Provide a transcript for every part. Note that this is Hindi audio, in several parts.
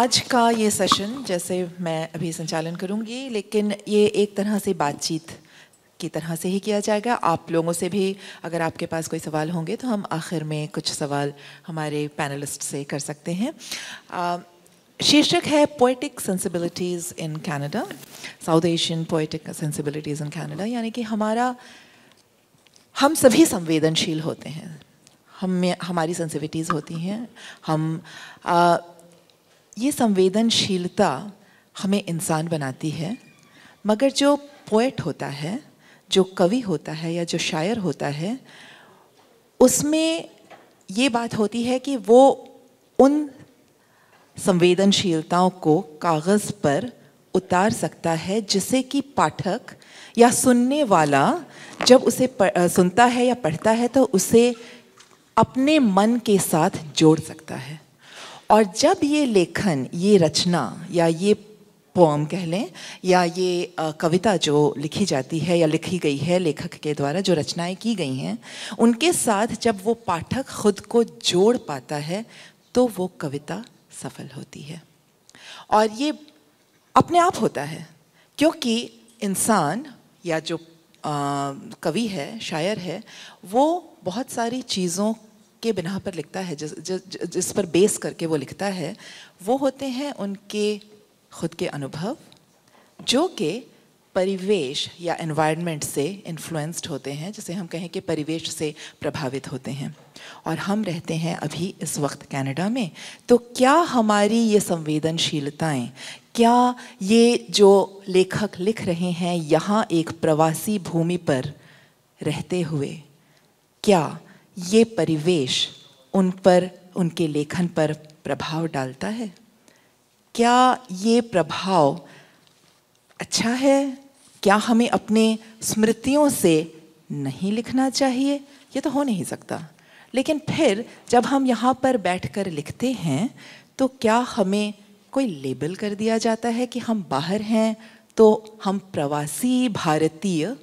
आज का ये सेशन जैसे मैं अभी संचालन करूंगी लेकिन ये एक तरह से बातचीत की तरह से ही किया जाएगा आप लोगों से भी अगर आपके पास कोई सवाल होंगे तो हम आखिर में कुछ सवाल हमारे पैनलिस्ट से कर सकते हैं शीर्षक है poetic sensibilities in Canada South Asian poetic sensibilities in Canada यानी कि हमारा हम सभी संवेदनशील होते हैं हम हमारी सेंसिविटीज़ होती हैं हम आ, ये संवेदनशीलता हमें इंसान बनाती है मगर जो पोइट होता है जो कवि होता है या जो शायर होता है उसमें ये बात होती है कि वो उन संवेदनशीलताओं को कागज़ पर उतार सकता है जिससे कि पाठक या सुनने वाला जब उसे सुनता है या पढ़ता है तो उसे अपने मन के साथ जोड़ सकता है और जब ये लेखन ये रचना या ये पोम कह लें या ये कविता जो लिखी जाती है या लिखी गई है लेखक के द्वारा जो रचनाएं की गई हैं उनके साथ जब वो पाठक खुद को जोड़ पाता है तो वो कविता सफल होती है और ये अपने आप होता है क्योंकि इंसान या जो कवि है शायर है वो बहुत सारी चीज़ों के बिना पर लिखता है जिस जिस जिस पर बेस करके वो लिखता है वो होते हैं उनके खुद के अनुभव जो कि परिवेश या एनवायरनमेंट से इन्फ्लुएंस्ड होते हैं जिसे हम कहें कि परिवेश से प्रभावित होते हैं और हम रहते हैं अभी इस वक्त कनाडा में तो क्या हमारी ये संवेदनशीलताएं क्या ये जो लेखक लिख रहे हैं यहाँ एक प्रवासी भूमि पर रहते हुए क्या ये परिवेश उन पर उनके लेखन पर प्रभाव डालता है क्या ये प्रभाव अच्छा है क्या हमें अपने स्मृतियों से नहीं लिखना चाहिए ये तो हो नहीं सकता लेकिन फिर जब हम यहाँ पर बैठकर लिखते हैं तो क्या हमें कोई लेबल कर दिया जाता है कि हम बाहर हैं तो हम प्रवासी भारतीय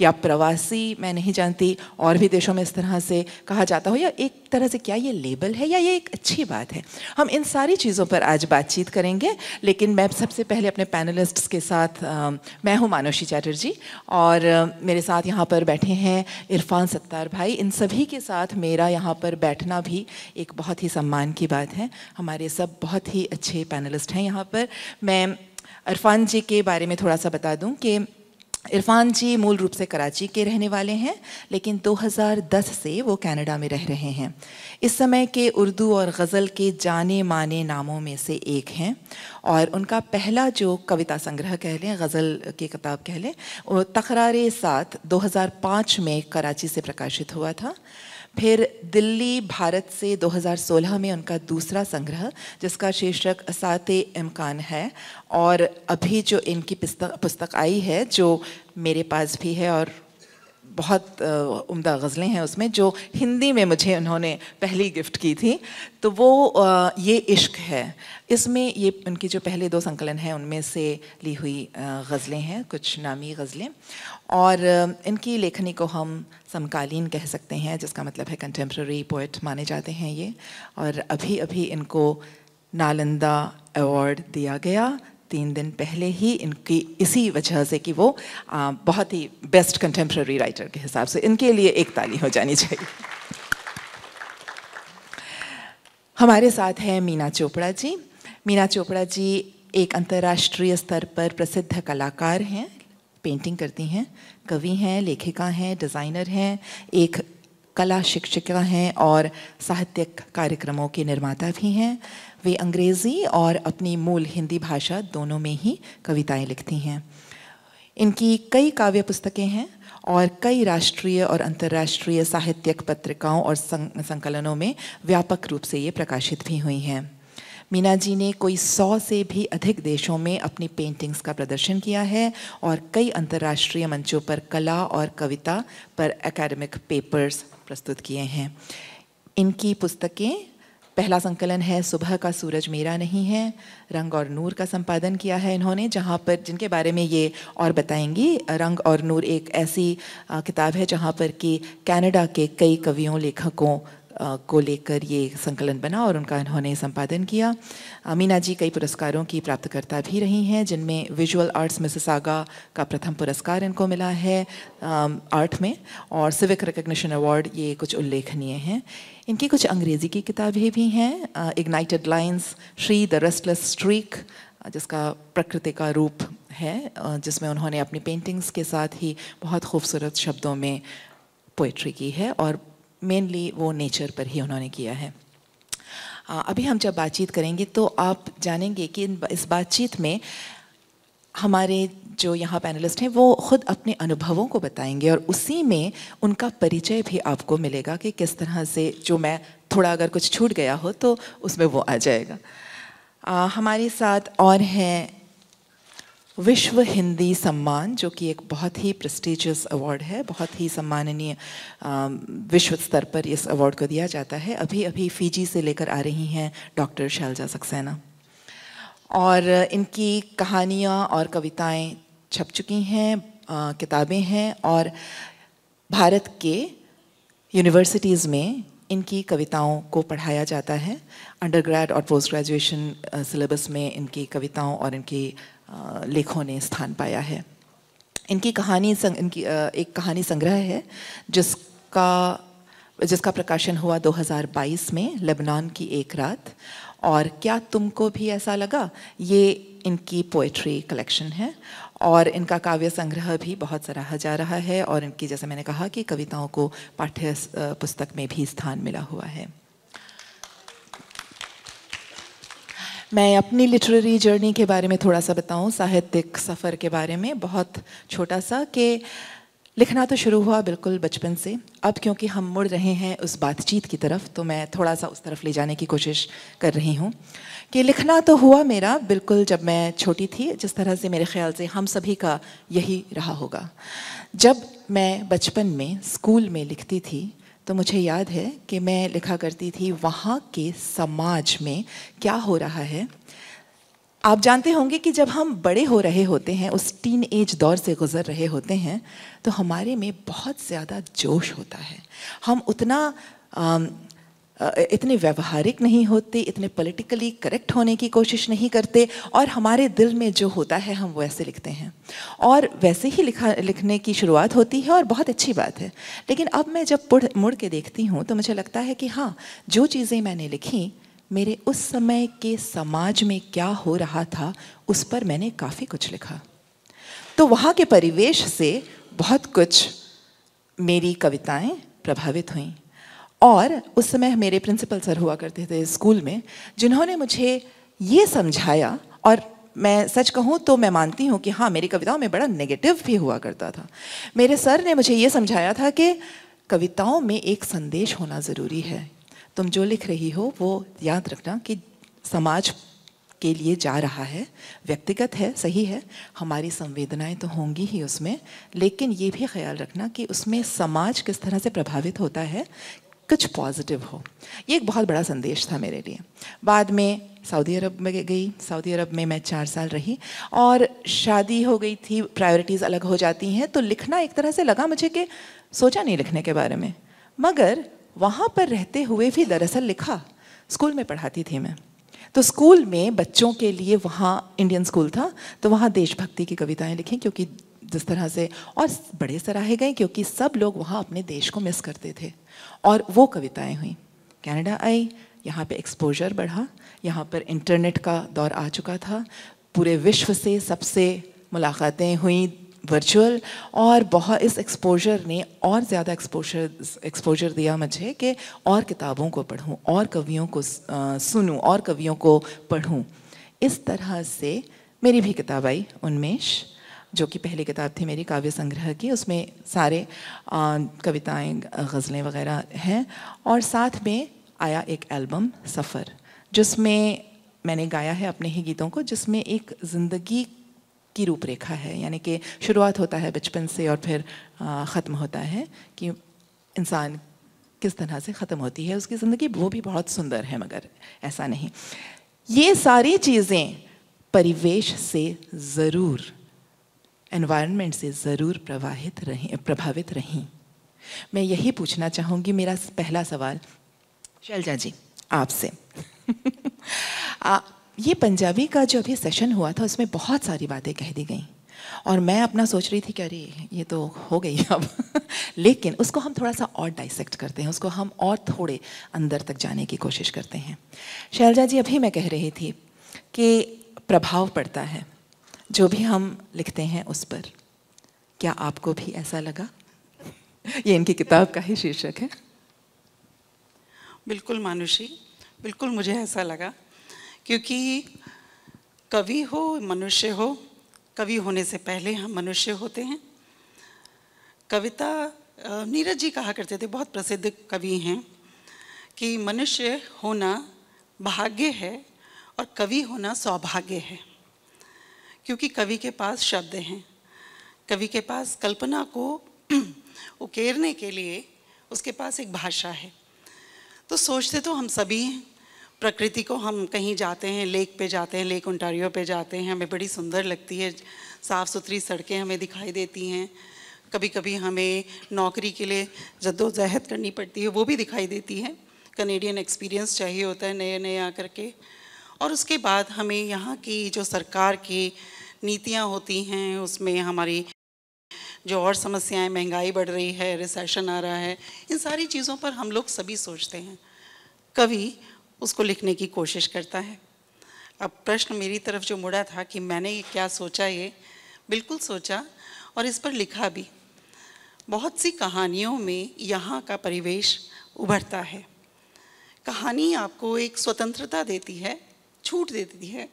या प्रवासी मैं नहीं जानती और भी देशों में इस तरह से कहा जाता हो या एक तरह से क्या ये लेबल है या ये एक अच्छी बात है हम इन सारी चीज़ों पर आज बातचीत करेंगे लेकिन मैं सबसे पहले अपने पैनलिस्ट्स के साथ आ, मैं हूँ मानुषी चैटर्जी और आ, मेरे साथ यहाँ पर बैठे हैं इरफान सत्तार भाई इन सभी के साथ मेरा यहाँ पर बैठना भी एक बहुत ही सम्मान की बात है हमारे सब बहुत ही अच्छे पैनलिस्ट हैं यहाँ पर मैं इरफान जी के बारे में थोड़ा सा बता दूँ कि इरफान जी मूल रूप से कराची के रहने वाले हैं लेकिन 2010 से वो कनाडा में रह रहे हैं इस समय के उर्दू और गज़ल के जाने माने नामों में से एक हैं और उनका पहला जो कविता संग्रह कह लें गज़ल की किताब कह लें तकरार साथ 2005 में कराची से प्रकाशित हुआ था फिर दिल्ली भारत से 2016 में उनका दूसरा संग्रह जिसका शीर्षक असात इमकान है और अभी जो इनकी पुस्तक आई है जो मेरे पास भी है और बहुत उम्दा गज़लें हैं उसमें जो हिंदी में मुझे उन्होंने पहली गिफ्ट की थी तो वो ये इश्क है इसमें ये उनकी जो पहले दो संकलन हैं उनमें से ली हुई गज़लें हैं कुछ नामी गज़लें और इनकी लेखनी को हम समकालीन कह सकते हैं जिसका मतलब है कंटेम्प्रेरी पोइट माने जाते हैं ये और अभी अभी इनको नालंदा अवार्ड दिया गया तीन दिन पहले ही इनकी इसी वजह से कि वो आ, बहुत ही बेस्ट कंटेम्प्रेरी राइटर के हिसाब से इनके लिए एक ताली हो जानी चाहिए हमारे साथ हैं मीना चोपड़ा जी मीना चोपड़ा जी एक अंतर्राष्ट्रीय स्तर पर प्रसिद्ध कलाकार हैं पेंटिंग करती हैं कवि हैं लेखिका हैं डिज़ाइनर हैं एक कला शिक्षिका हैं और साहित्यिक कार्यक्रमों के निर्माता भी हैं वे अंग्रेज़ी और अपनी मूल हिंदी भाषा दोनों में ही कविताएं लिखती हैं इनकी कई काव्य पुस्तकें हैं और कई राष्ट्रीय और अंतर्राष्ट्रीय साहित्यिक पत्रिकाओं और संकलनों में व्यापक रूप से ये प्रकाशित भी हुई हैं मीना जी ने कोई सौ से भी अधिक देशों में अपनी पेंटिंग्स का प्रदर्शन किया है और कई अंतर्राष्ट्रीय मंचों पर कला और कविता पर एकेडमिक पेपर्स प्रस्तुत किए हैं इनकी पुस्तकें पहला संकलन है सुबह का सूरज मेरा नहीं है रंग और नूर का संपादन किया है इन्होंने जहाँ पर जिनके बारे में ये और बताएंगी रंग और नूर एक ऐसी किताब है जहाँ पर कि कनाडा के कई कवियों लेखकों को लेकर ये संकलन बना और उनका इन्होंने संपादन किया अमीना जी कई पुरस्कारों की प्राप्तकर्ता भी रही हैं जिनमें विजुअल आर्ट्स मिससागा का प्रथम पुरस्कार इनको मिला है आर्ट में और सिविक रिकग्निशन अवार्ड ये कुछ उल्लेखनीय हैं इनकी कुछ अंग्रेज़ी की किताबें भी हैं इग्नाइटेड लाइन्स श्री द रेस्टलेस स्ट्रीक जिसका प्रकृति का रूप है जिसमें उन्होंने अपनी पेंटिंग्स के साथ ही बहुत खूबसूरत शब्दों में पोइट्री की है और मेनली वो नेचर पर ही उन्होंने किया है अभी हम जब बातचीत करेंगे तो आप जानेंगे कि इस बातचीत में हमारे जो यहाँ पैनलिस्ट हैं वो खुद अपने अनुभवों को बताएंगे और उसी में उनका परिचय भी आपको मिलेगा कि किस तरह से जो मैं थोड़ा अगर कुछ छूट गया हो तो उसमें वो आ जाएगा आ, हमारे साथ और हैं विश्व हिंदी सम्मान जो कि एक बहुत ही प्रेस्टिजियस अवार्ड है बहुत ही सम्माननीय विश्व स्तर पर इस अवार्ड को दिया जाता है अभी अभी फिजी से लेकर आ रही हैं डॉक्टर शैलजा सक्सेना और इनकी कहानियाँ और कविताएं छप चुकी हैं किताबें हैं और भारत के यूनिवर्सिटीज़ में इनकी कविताओं को पढ़ाया जाता है अंडरग्रेड और पोस्ट ग्रेजुएशन सिलेबस में इनकी कविताओं और इनकी लेखों ने स्थान पाया है इनकी कहानी संग, इनकी एक कहानी संग्रह है जिसका जिसका प्रकाशन हुआ 2022 में लेबनान की एक रात और क्या तुमको भी ऐसा लगा ये इनकी पोएट्री कलेक्शन है और इनका काव्य संग्रह भी बहुत सराहा जा रहा है और इनकी जैसे मैंने कहा कि कविताओं को पाठ्य पुस्तक में भी स्थान मिला हुआ है मैं अपनी लिटरेरी जर्नी के बारे में थोड़ा सा बताऊं साहित्यिक सफ़र के बारे में बहुत छोटा सा कि लिखना तो शुरू हुआ बिल्कुल बचपन से अब क्योंकि हम मुड़ रहे हैं उस बातचीत की तरफ तो मैं थोड़ा सा उस तरफ ले जाने की कोशिश कर रही हूँ कि लिखना तो हुआ मेरा बिल्कुल जब मैं छोटी थी जिस तरह से मेरे ख्याल से हम सभी का यही रहा होगा जब मैं बचपन में स्कूल में लिखती थी तो मुझे याद है कि मैं लिखा करती थी वहाँ के समाज में क्या हो रहा है आप जानते होंगे कि जब हम बड़े हो रहे होते हैं उस टीन एज दौर से गुजर रहे होते हैं तो हमारे में बहुत ज़्यादा जोश होता है हम उतना इतने व्यवहारिक नहीं होते इतने पॉलिटिकली करेक्ट होने की कोशिश नहीं करते और हमारे दिल में जो होता है हम वैसे लिखते हैं और वैसे ही लिखा लिखने की शुरुआत होती है और बहुत अच्छी बात है लेकिन अब मैं जब मुड़ के देखती हूँ तो मुझे लगता है कि हाँ जो चीज़ें मैंने लिखी मेरे उस समय के समाज में क्या हो रहा था उस पर मैंने काफ़ी कुछ लिखा तो वहाँ के परिवेश से बहुत कुछ मेरी कविताएं प्रभावित हुई और उस समय मेरे प्रिंसिपल सर हुआ करते थे स्कूल में जिन्होंने मुझे ये समझाया और मैं सच कहूँ तो मैं मानती हूँ कि हाँ मेरी कविताओं में बड़ा नेगेटिव भी हुआ करता था मेरे सर ने मुझे ये समझाया था कि कविताओं में एक संदेश होना ज़रूरी है तुम जो लिख रही हो वो याद रखना कि समाज के लिए जा रहा है व्यक्तिगत है सही है हमारी संवेदनाएं तो होंगी ही उसमें लेकिन ये भी ख्याल रखना कि उसमें समाज किस तरह से प्रभावित होता है कुछ पॉजिटिव हो ये एक बहुत बड़ा संदेश था मेरे लिए बाद में सऊदी अरब में गई सऊदी अरब में मैं चार साल रही और शादी हो गई थी प्रायोरिटीज़ अलग हो जाती हैं तो लिखना एक तरह से लगा मुझे कि सोचा नहीं लिखने के बारे में मगर वहाँ पर रहते हुए भी दरअसल लिखा स्कूल में पढ़ाती थी मैं तो स्कूल में बच्चों के लिए वहाँ इंडियन स्कूल था तो वहाँ देशभक्ति की कविताएं लिखी क्योंकि जिस तरह से और बड़े सराहे गए क्योंकि सब लोग वहाँ अपने देश को मिस करते थे और वो कविताएं हुई कनाडा आई यहाँ पे एक्सपोजर बढ़ा यहाँ पर इंटरनेट का दौर आ चुका था पूरे विश्व से सबसे मुलाकातें हुई वर्चुअल और बहुत इस एक्सपोजर ने और ज़्यादा एक्सपोजर एक्सपोजर दिया मुझे कि और किताबों को पढ़ूँ और कवियों को सुनूँ और कवियों को पढ़ूँ इस तरह से मेरी भी किताब आई उन्मेश जो कि पहली किताब थी मेरी काव्य संग्रह की उसमें सारे कविताएं गज़लें वगैरह हैं और साथ में आया एक एल्बम सफ़र जिसमें मैंने गाया है अपने ही गीतों को जिसमें एक ज़िंदगी की रूपरेखा है यानी कि शुरुआत होता है बचपन से और फिर ख़त्म होता है कि इंसान किस तरह से ख़त्म होती है उसकी ज़िंदगी वो भी बहुत सुंदर है मगर ऐसा नहीं ये सारी चीज़ें परिवेश से ज़रूर एनवायरनमेंट से ज़रूर प्रवाहित रहें प्रभावित रहें मैं यही पूछना चाहूँगी मेरा पहला सवाल शैलजा जी आपसे ये पंजाबी का जो अभी सेशन हुआ था उसमें बहुत सारी बातें कह दी गई और मैं अपना सोच रही थी कि अरे ये तो हो गई अब लेकिन उसको हम थोड़ा सा और डाइसेक्ट करते हैं उसको हम और थोड़े अंदर तक जाने की कोशिश करते हैं शैलजा जी अभी मैं कह रही थी कि प्रभाव पड़ता है जो भी हम लिखते हैं उस पर क्या आपको भी ऐसा लगा ये इनकी किताब का ही शीर्षक है बिल्कुल मानुषी बिल्कुल मुझे ऐसा लगा क्योंकि कवि हो मनुष्य हो कवि होने से पहले हम मनुष्य होते हैं कविता नीरज जी कहा करते थे बहुत प्रसिद्ध कवि हैं कि मनुष्य होना भाग्य है और कवि होना सौभाग्य है क्योंकि कवि के पास शब्द हैं कवि के पास कल्पना को उकेरने के लिए उसके पास एक भाषा है तो सोचते तो हम सभी हैं प्रकृति को हम कहीं जाते हैं लेक पे जाते हैं लेक ओंटारियो पे जाते हैं हमें बड़ी सुंदर लगती है साफ़ सुथरी सड़कें हमें दिखाई देती हैं कभी कभी हमें नौकरी के लिए जद्दोजहद करनी पड़ती है वो भी दिखाई देती है कनेडियन एक्सपीरियंस चाहिए होता है नए नए आकर के और उसके बाद हमें यहाँ की जो सरकार की नीतियाँ होती हैं उसमें हमारी जो और समस्याएं महंगाई बढ़ रही है रिसेशन आ रहा है इन सारी चीज़ों पर हम लोग सभी सोचते हैं कवि उसको लिखने की कोशिश करता है अब प्रश्न मेरी तरफ जो मुड़ा था कि मैंने ये क्या सोचा ये बिल्कुल सोचा और इस पर लिखा भी बहुत सी कहानियों में यहाँ का परिवेश उभरता है कहानी आपको एक स्वतंत्रता देती है छूट देती है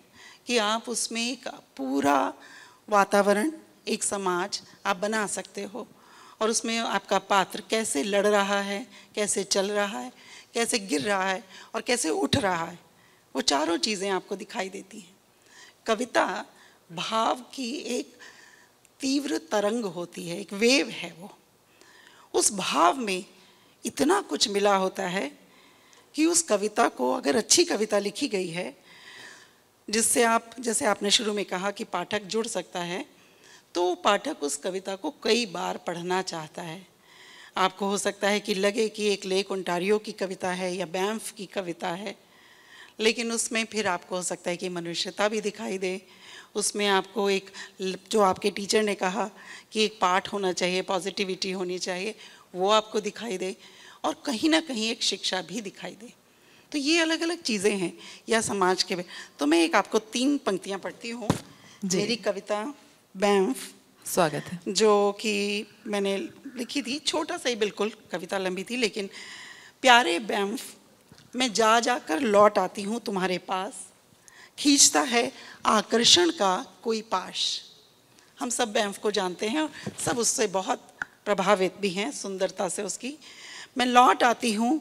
कि आप उसमें एक पूरा वातावरण एक समाज आप बना सकते हो और उसमें आपका पात्र कैसे लड़ रहा है कैसे चल रहा है कैसे गिर रहा है और कैसे उठ रहा है वो चारों चीज़ें आपको दिखाई देती हैं कविता भाव की एक तीव्र तरंग होती है एक वेव है वो उस भाव में इतना कुछ मिला होता है कि उस कविता को अगर अच्छी कविता लिखी गई है जिससे आप जैसे आपने शुरू में कहा कि पाठक जुड़ सकता है तो पाठक उस कविता को कई बार पढ़ना चाहता है आपको हो सकता है कि लगे कि एक लेक ओंटारियो की कविता है या बैम्फ की कविता है लेकिन उसमें फिर आपको हो सकता है कि मनुष्यता भी दिखाई दे उसमें आपको एक जो आपके टीचर ने कहा कि एक पाठ होना चाहिए पॉजिटिविटी होनी चाहिए वो आपको दिखाई दे और कहीं ना कहीं एक शिक्षा भी दिखाई दे तो ये अलग अलग चीज़ें हैं या समाज के तो मैं एक आपको तीन पंक्तियाँ पढ़ती हूँ मेरी कविता बैंफ स्वागत है जो कि मैंने लिखी थी छोटा सा ही बिल्कुल कविता लंबी थी लेकिन प्यारे बैंफ मैं जा जा कर लौट आती हूँ तुम्हारे पास खींचता है आकर्षण का कोई पाश हम सब बैंफ को जानते हैं और सब उससे बहुत प्रभावित भी हैं सुंदरता से उसकी मैं लौट आती हूँ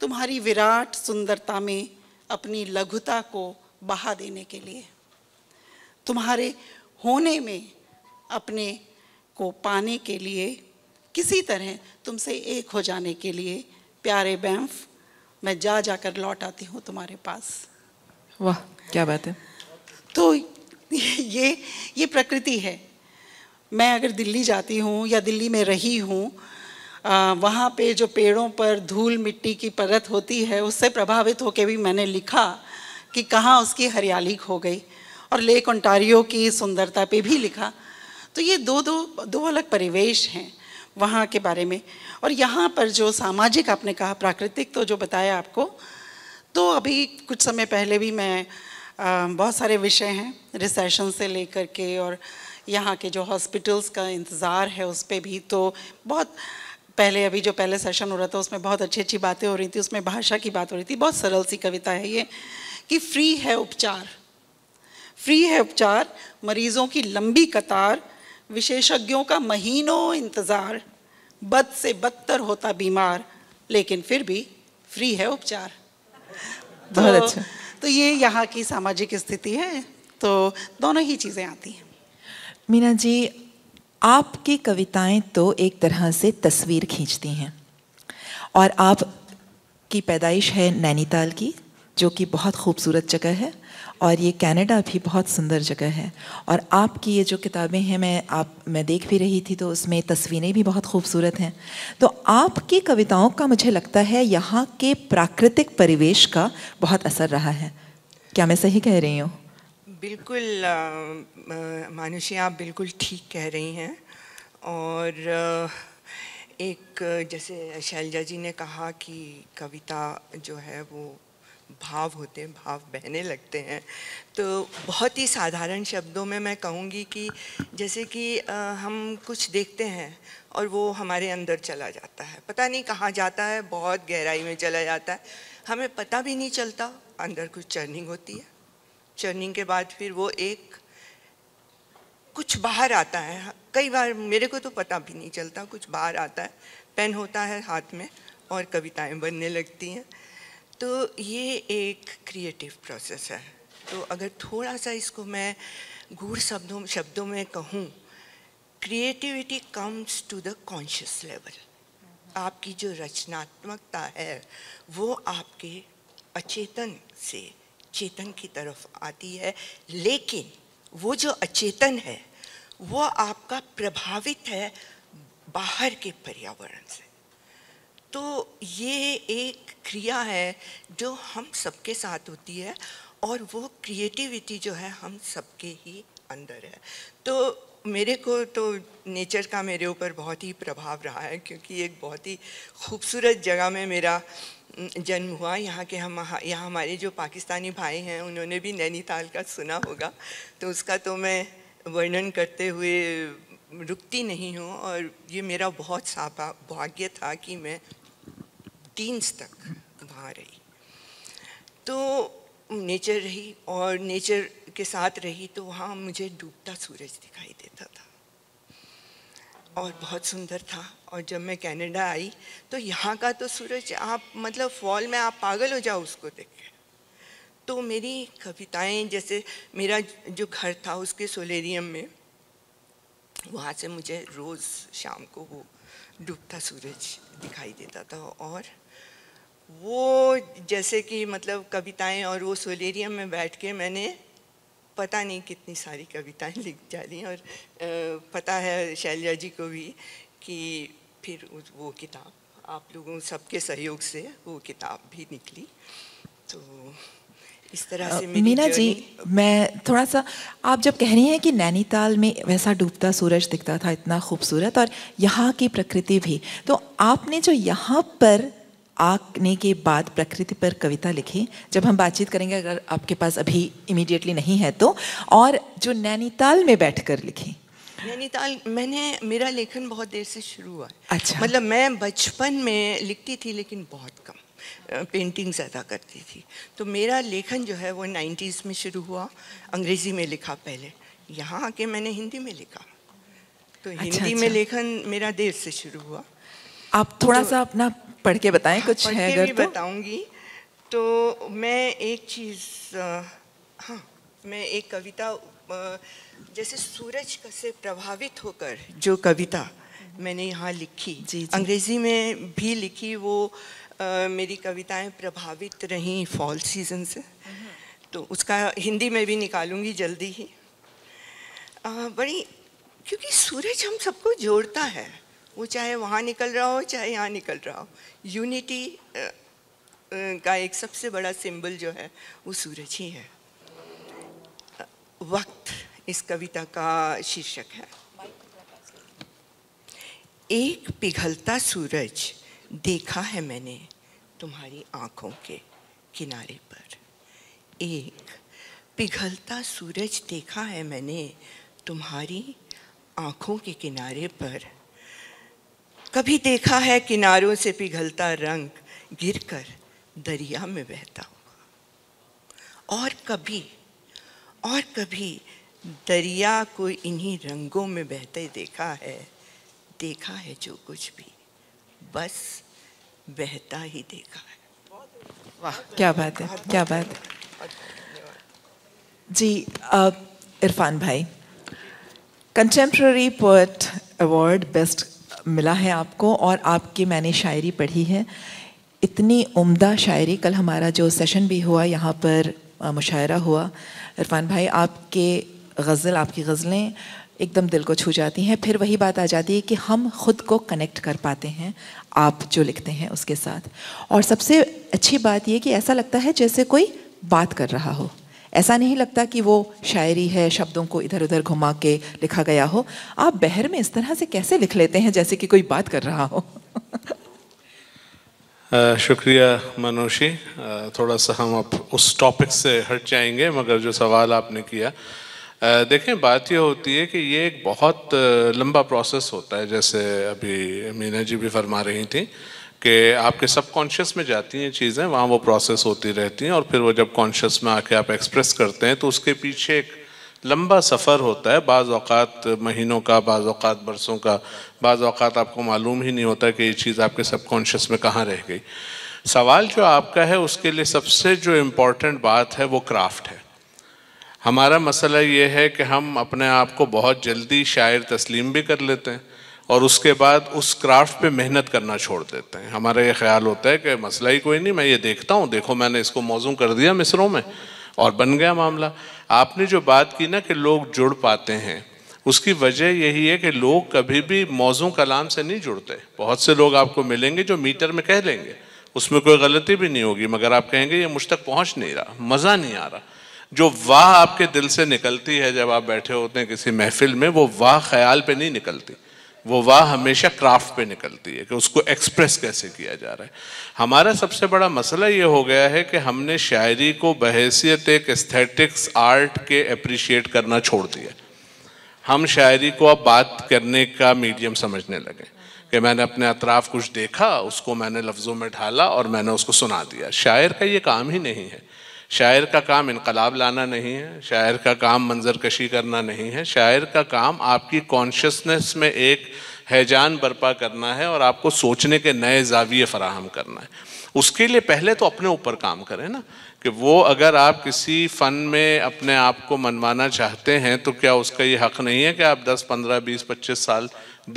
तुम्हारी विराट सुंदरता में अपनी लघुता को बहा देने के लिए तुम्हारे होने में अपने को पाने के लिए किसी तरह तुमसे एक हो जाने के लिए प्यारे बैंफ मैं जा जाकर लौट आती हूँ तुम्हारे पास वाह क्या बात है तो ये ये प्रकृति है मैं अगर दिल्ली जाती हूँ या दिल्ली में रही हूँ वहाँ पे जो पेड़ों पर धूल मिट्टी की परत होती है उससे प्रभावित होकर भी मैंने लिखा कि कहाँ उसकी हरियाली खो गई और लेक ओंटारियो की सुंदरता पे भी लिखा तो ये दो दो दो अलग परिवेश हैं वहाँ के बारे में और यहाँ पर जो सामाजिक आपने कहा प्राकृतिक तो जो बताया आपको तो अभी कुछ समय पहले भी मैं आ, बहुत सारे विषय हैं रिसेशन से लेकर के और यहाँ के जो हॉस्पिटल्स का इंतज़ार है उस पर भी तो बहुत पहले अभी जो पहले सेशन हो रहा था उसमें बहुत अच्छी अच्छी बातें हो रही थी उसमें भाषा की बात हो रही थी बहुत सरल सी कविता है ये कि फ्री है उपचार फ्री है उपचार मरीजों की लंबी कतार विशेषज्ञों का महीनों इंतज़ार बद से बदतर होता बीमार लेकिन फिर भी फ्री है उपचार तो, अच्छा तो ये यहाँ की सामाजिक स्थिति है तो दोनों ही चीज़ें आती हैं मीना जी आपकी कविताएं तो एक तरह से तस्वीर खींचती हैं और आप की पैदाइश है नैनीताल की जो कि बहुत खूबसूरत जगह है और ये कनाडा भी बहुत सुंदर जगह है और आपकी ये जो किताबें हैं मैं आप मैं देख भी रही थी तो उसमें तस्वीरें भी बहुत खूबसूरत हैं तो आपकी कविताओं का मुझे लगता है यहाँ के प्राकृतिक परिवेश का बहुत असर रहा है क्या मैं सही कह रही हूँ बिल्कुल मानुषी आप बिल्कुल ठीक कह रही हैं और एक जैसे शैलजा जी ने कहा कि कविता जो है वो भाव होते हैं भाव बहने लगते हैं तो बहुत ही साधारण शब्दों में मैं कहूँगी कि जैसे कि हम कुछ देखते हैं और वो हमारे अंदर चला जाता है पता नहीं कहाँ जाता है बहुत गहराई में चला जाता है हमें पता भी नहीं चलता अंदर कुछ चर्निंग होती है चर्निंग के बाद फिर वो एक कुछ बाहर आता है कई बार मेरे को तो पता भी नहीं चलता कुछ बाहर आता है पेन होता है हाथ में और कविताएं बनने लगती हैं तो ये एक क्रिएटिव प्रोसेस है तो अगर थोड़ा सा इसको मैं गूढ़ शब्दों शब्दों में कहूँ creativity comes to the conscious level आपकी जो रचनात्मकता है वो आपके अचेतन से चेतन की तरफ आती है लेकिन वो जो अचेतन है वो आपका प्रभावित है बाहर के पर्यावरण से तो ये एक क्रिया है जो हम सबके साथ होती है और वो क्रिएटिविटी जो है हम सबके ही अंदर है तो मेरे को तो नेचर का मेरे ऊपर बहुत ही प्रभाव रहा है क्योंकि एक बहुत ही खूबसूरत जगह में मेरा जन्म हुआ यहाँ के हम यहाँ हमारे जो पाकिस्तानी भाई हैं उन्होंने भी नैनीताल का सुना होगा तो उसका तो मैं वर्णन करते हुए रुकती नहीं हूँ और ये मेरा बहुत सा भाग्य था कि मैं टीन्स तक वहाँ रही तो नेचर रही और नेचर के साथ रही तो वहाँ मुझे डूबता सूरज दिखाई देता था और बहुत सुंदर था और जब मैं कनाडा आई तो यहाँ का तो सूरज आप मतलब फॉल में आप पागल हो जाओ उसको देख के तो मेरी कविताएं जैसे मेरा जो घर था उसके सोलेरियम में वहाँ से मुझे रोज़ शाम को वो डूबता सूरज दिखाई देता था और वो जैसे कि मतलब कविताएं और वो सोलेरियम में बैठ के मैंने पता नहीं कितनी सारी कविताएं लिख जा रही हैं और पता है शैलजा जी को भी कि फिर वो किताब आप लोगों सबके सहयोग से वो किताब भी निकली तो इस तरह से मीना जी मैं थोड़ा सा आप जब कह रही हैं कि नैनीताल में वैसा डूबता सूरज दिखता था इतना खूबसूरत और यहाँ की प्रकृति भी तो आपने जो यहाँ पर आने के बाद प्रकृति पर कविता लिखी जब हम बातचीत करेंगे अगर आपके पास अभी इमीडिएटली नहीं है तो और जो नैनीताल में बैठकर लिखी नैनीताल मैंने मेरा लेखन बहुत देर से शुरू हुआ अच्छा मतलब मैं बचपन में लिखती थी लेकिन बहुत कम पेंटिंग ज़्यादा करती थी तो मेरा लेखन जो है वो नाइन्टीज़ में शुरू हुआ अंग्रेज़ी में लिखा पहले यहाँ आके मैंने हिंदी में लिखा तो अच्छा, हिंदी अच्छा। में अच्छा। लेखन मेरा देर से शुरू हुआ आप थोड़ा तो, सा अपना पढ़ के बताएं हाँ, कुछ है अगर तो बताऊंगी तो मैं एक चीज़ हाँ मैं एक कविता जैसे सूरज से प्रभावित होकर जो कविता मैंने यहाँ लिखी जी, जी। अंग्रेजी में भी लिखी वो आ, मेरी कविताएं प्रभावित रहीं फॉल सीजन से हम्म। तो उसका हिंदी में भी निकालूंगी जल्दी ही आ, बड़ी क्योंकि सूरज हम सबको जोड़ता है वो चाहे वहाँ निकल रहा हो चाहे यहाँ निकल रहा हो यूनिटी का एक सबसे बड़ा सिंबल जो है वो सूरज ही है वक्त इस कविता का शीर्षक है एक पिघलता सूरज देखा है मैंने तुम्हारी आंखों के किनारे पर एक पिघलता सूरज देखा है मैंने तुम्हारी आंखों के किनारे पर कभी देखा है किनारों से पिघलता रंग गिरकर दरिया में बहता हुआ और कभी और कभी दरिया को इन्हीं रंगों में बहते देखा है देखा है जो कुछ भी बस बहता ही देखा है वाह क्या बात है क्या बात है जी इरफान भाई कंटेम्प्रेरी पोएट अवार्ड बेस्ट मिला है आपको और आपकी मैंने शायरी पढ़ी है इतनी उम्दा शायरी कल हमारा जो सेशन भी हुआ यहाँ पर मुशायरा हुआ इरफान भाई आपके गज़ल आपकी गज़लें एकदम दिल को छू जाती हैं फिर वही बात आ जाती है कि हम खुद को कनेक्ट कर पाते हैं आप जो लिखते हैं उसके साथ और सबसे अच्छी बात यह कि ऐसा लगता है जैसे कोई बात कर रहा हो ऐसा नहीं लगता कि वो शायरी है शब्दों को इधर उधर घुमा के लिखा गया हो आप बहर में इस तरह से कैसे लिख लेते हैं जैसे कि कोई बात कर रहा हो शुक्रिया मनोषी थोड़ा सा हम आप उस टॉपिक से हट जाएंगे मगर जो सवाल आपने किया देखें बात यह होती है कि ये एक बहुत लंबा प्रोसेस होता है जैसे अभी मीना जी भी फरमा रही थी कि आपके सबकॉन्शियस में जाती हैं चीज़ें वहाँ वो प्रोसेस होती रहती हैं और फिर वो जब कॉन्शियस में आके आप एक्सप्रेस करते हैं तो उसके पीछे एक लंबा सफ़र होता है बाज़ अवत महीनों का बाज़ अवत बरसों का बाज़ अवत आपको मालूम ही नहीं होता कि ये चीज़ आपके सबकॉन्शियस में कहाँ रह गई सवाल जो आपका है उसके लिए सबसे जो इम्पोर्टेंट बात है वो क्राफ्ट है हमारा मसला ये है कि हम अपने आप को बहुत जल्दी शायर तस्लीम भी कर लेते हैं और उसके बाद उस क्राफ्ट पे मेहनत करना छोड़ देते हैं हमारा ये ख्याल होता है कि मसला ही कोई नहीं मैं ये देखता हूँ देखो मैंने इसको मौजूम कर दिया मिसरों में और बन गया मामला आपने जो बात की ना कि लोग जुड़ पाते हैं उसकी वजह यही है कि लोग कभी भी मौजू कलाम से नहीं जुड़ते बहुत से लोग आपको मिलेंगे जो मीटर में कह लेंगे उसमें कोई गलती भी नहीं होगी मगर आप कहेंगे ये मुझ तक पहुँच नहीं रहा मज़ा नहीं आ रहा जो वाह आपके दिल से निकलती है जब आप बैठे होते हैं किसी महफिल में वो वाह ख्याल पे नहीं निकलती वो वाह हमेशा क्राफ्ट पे निकलती है कि उसको एक्सप्रेस कैसे किया जा रहा है हमारा सबसे बड़ा मसला ये हो गया है कि हमने शायरी को बहसीत एक एस्थेटिक्स आर्ट के अप्रिशिएट करना छोड़ दिया हम शायरी को अब बात करने का मीडियम समझने लगे कि मैंने अपने अतराफ़ कुछ देखा उसको मैंने लफ्ज़ों में ढाला और मैंने उसको सुना दिया शायर का ये काम ही नहीं है शायर का काम इनकलाब लाना नहीं है शायर का काम मंजर कशी करना नहीं है शायर का काम आपकी कॉन्शसनेस में एक हैजान बर्पा करना है और आपको सोचने के नए जाविये फराहम करना है उसके लिए पहले तो अपने ऊपर काम करें ना कि वो अगर आप किसी फ़न में अपने आप को मनवाना चाहते हैं तो क्या उसका ये हक़ नहीं है कि आप 10, 15, 20, 25 साल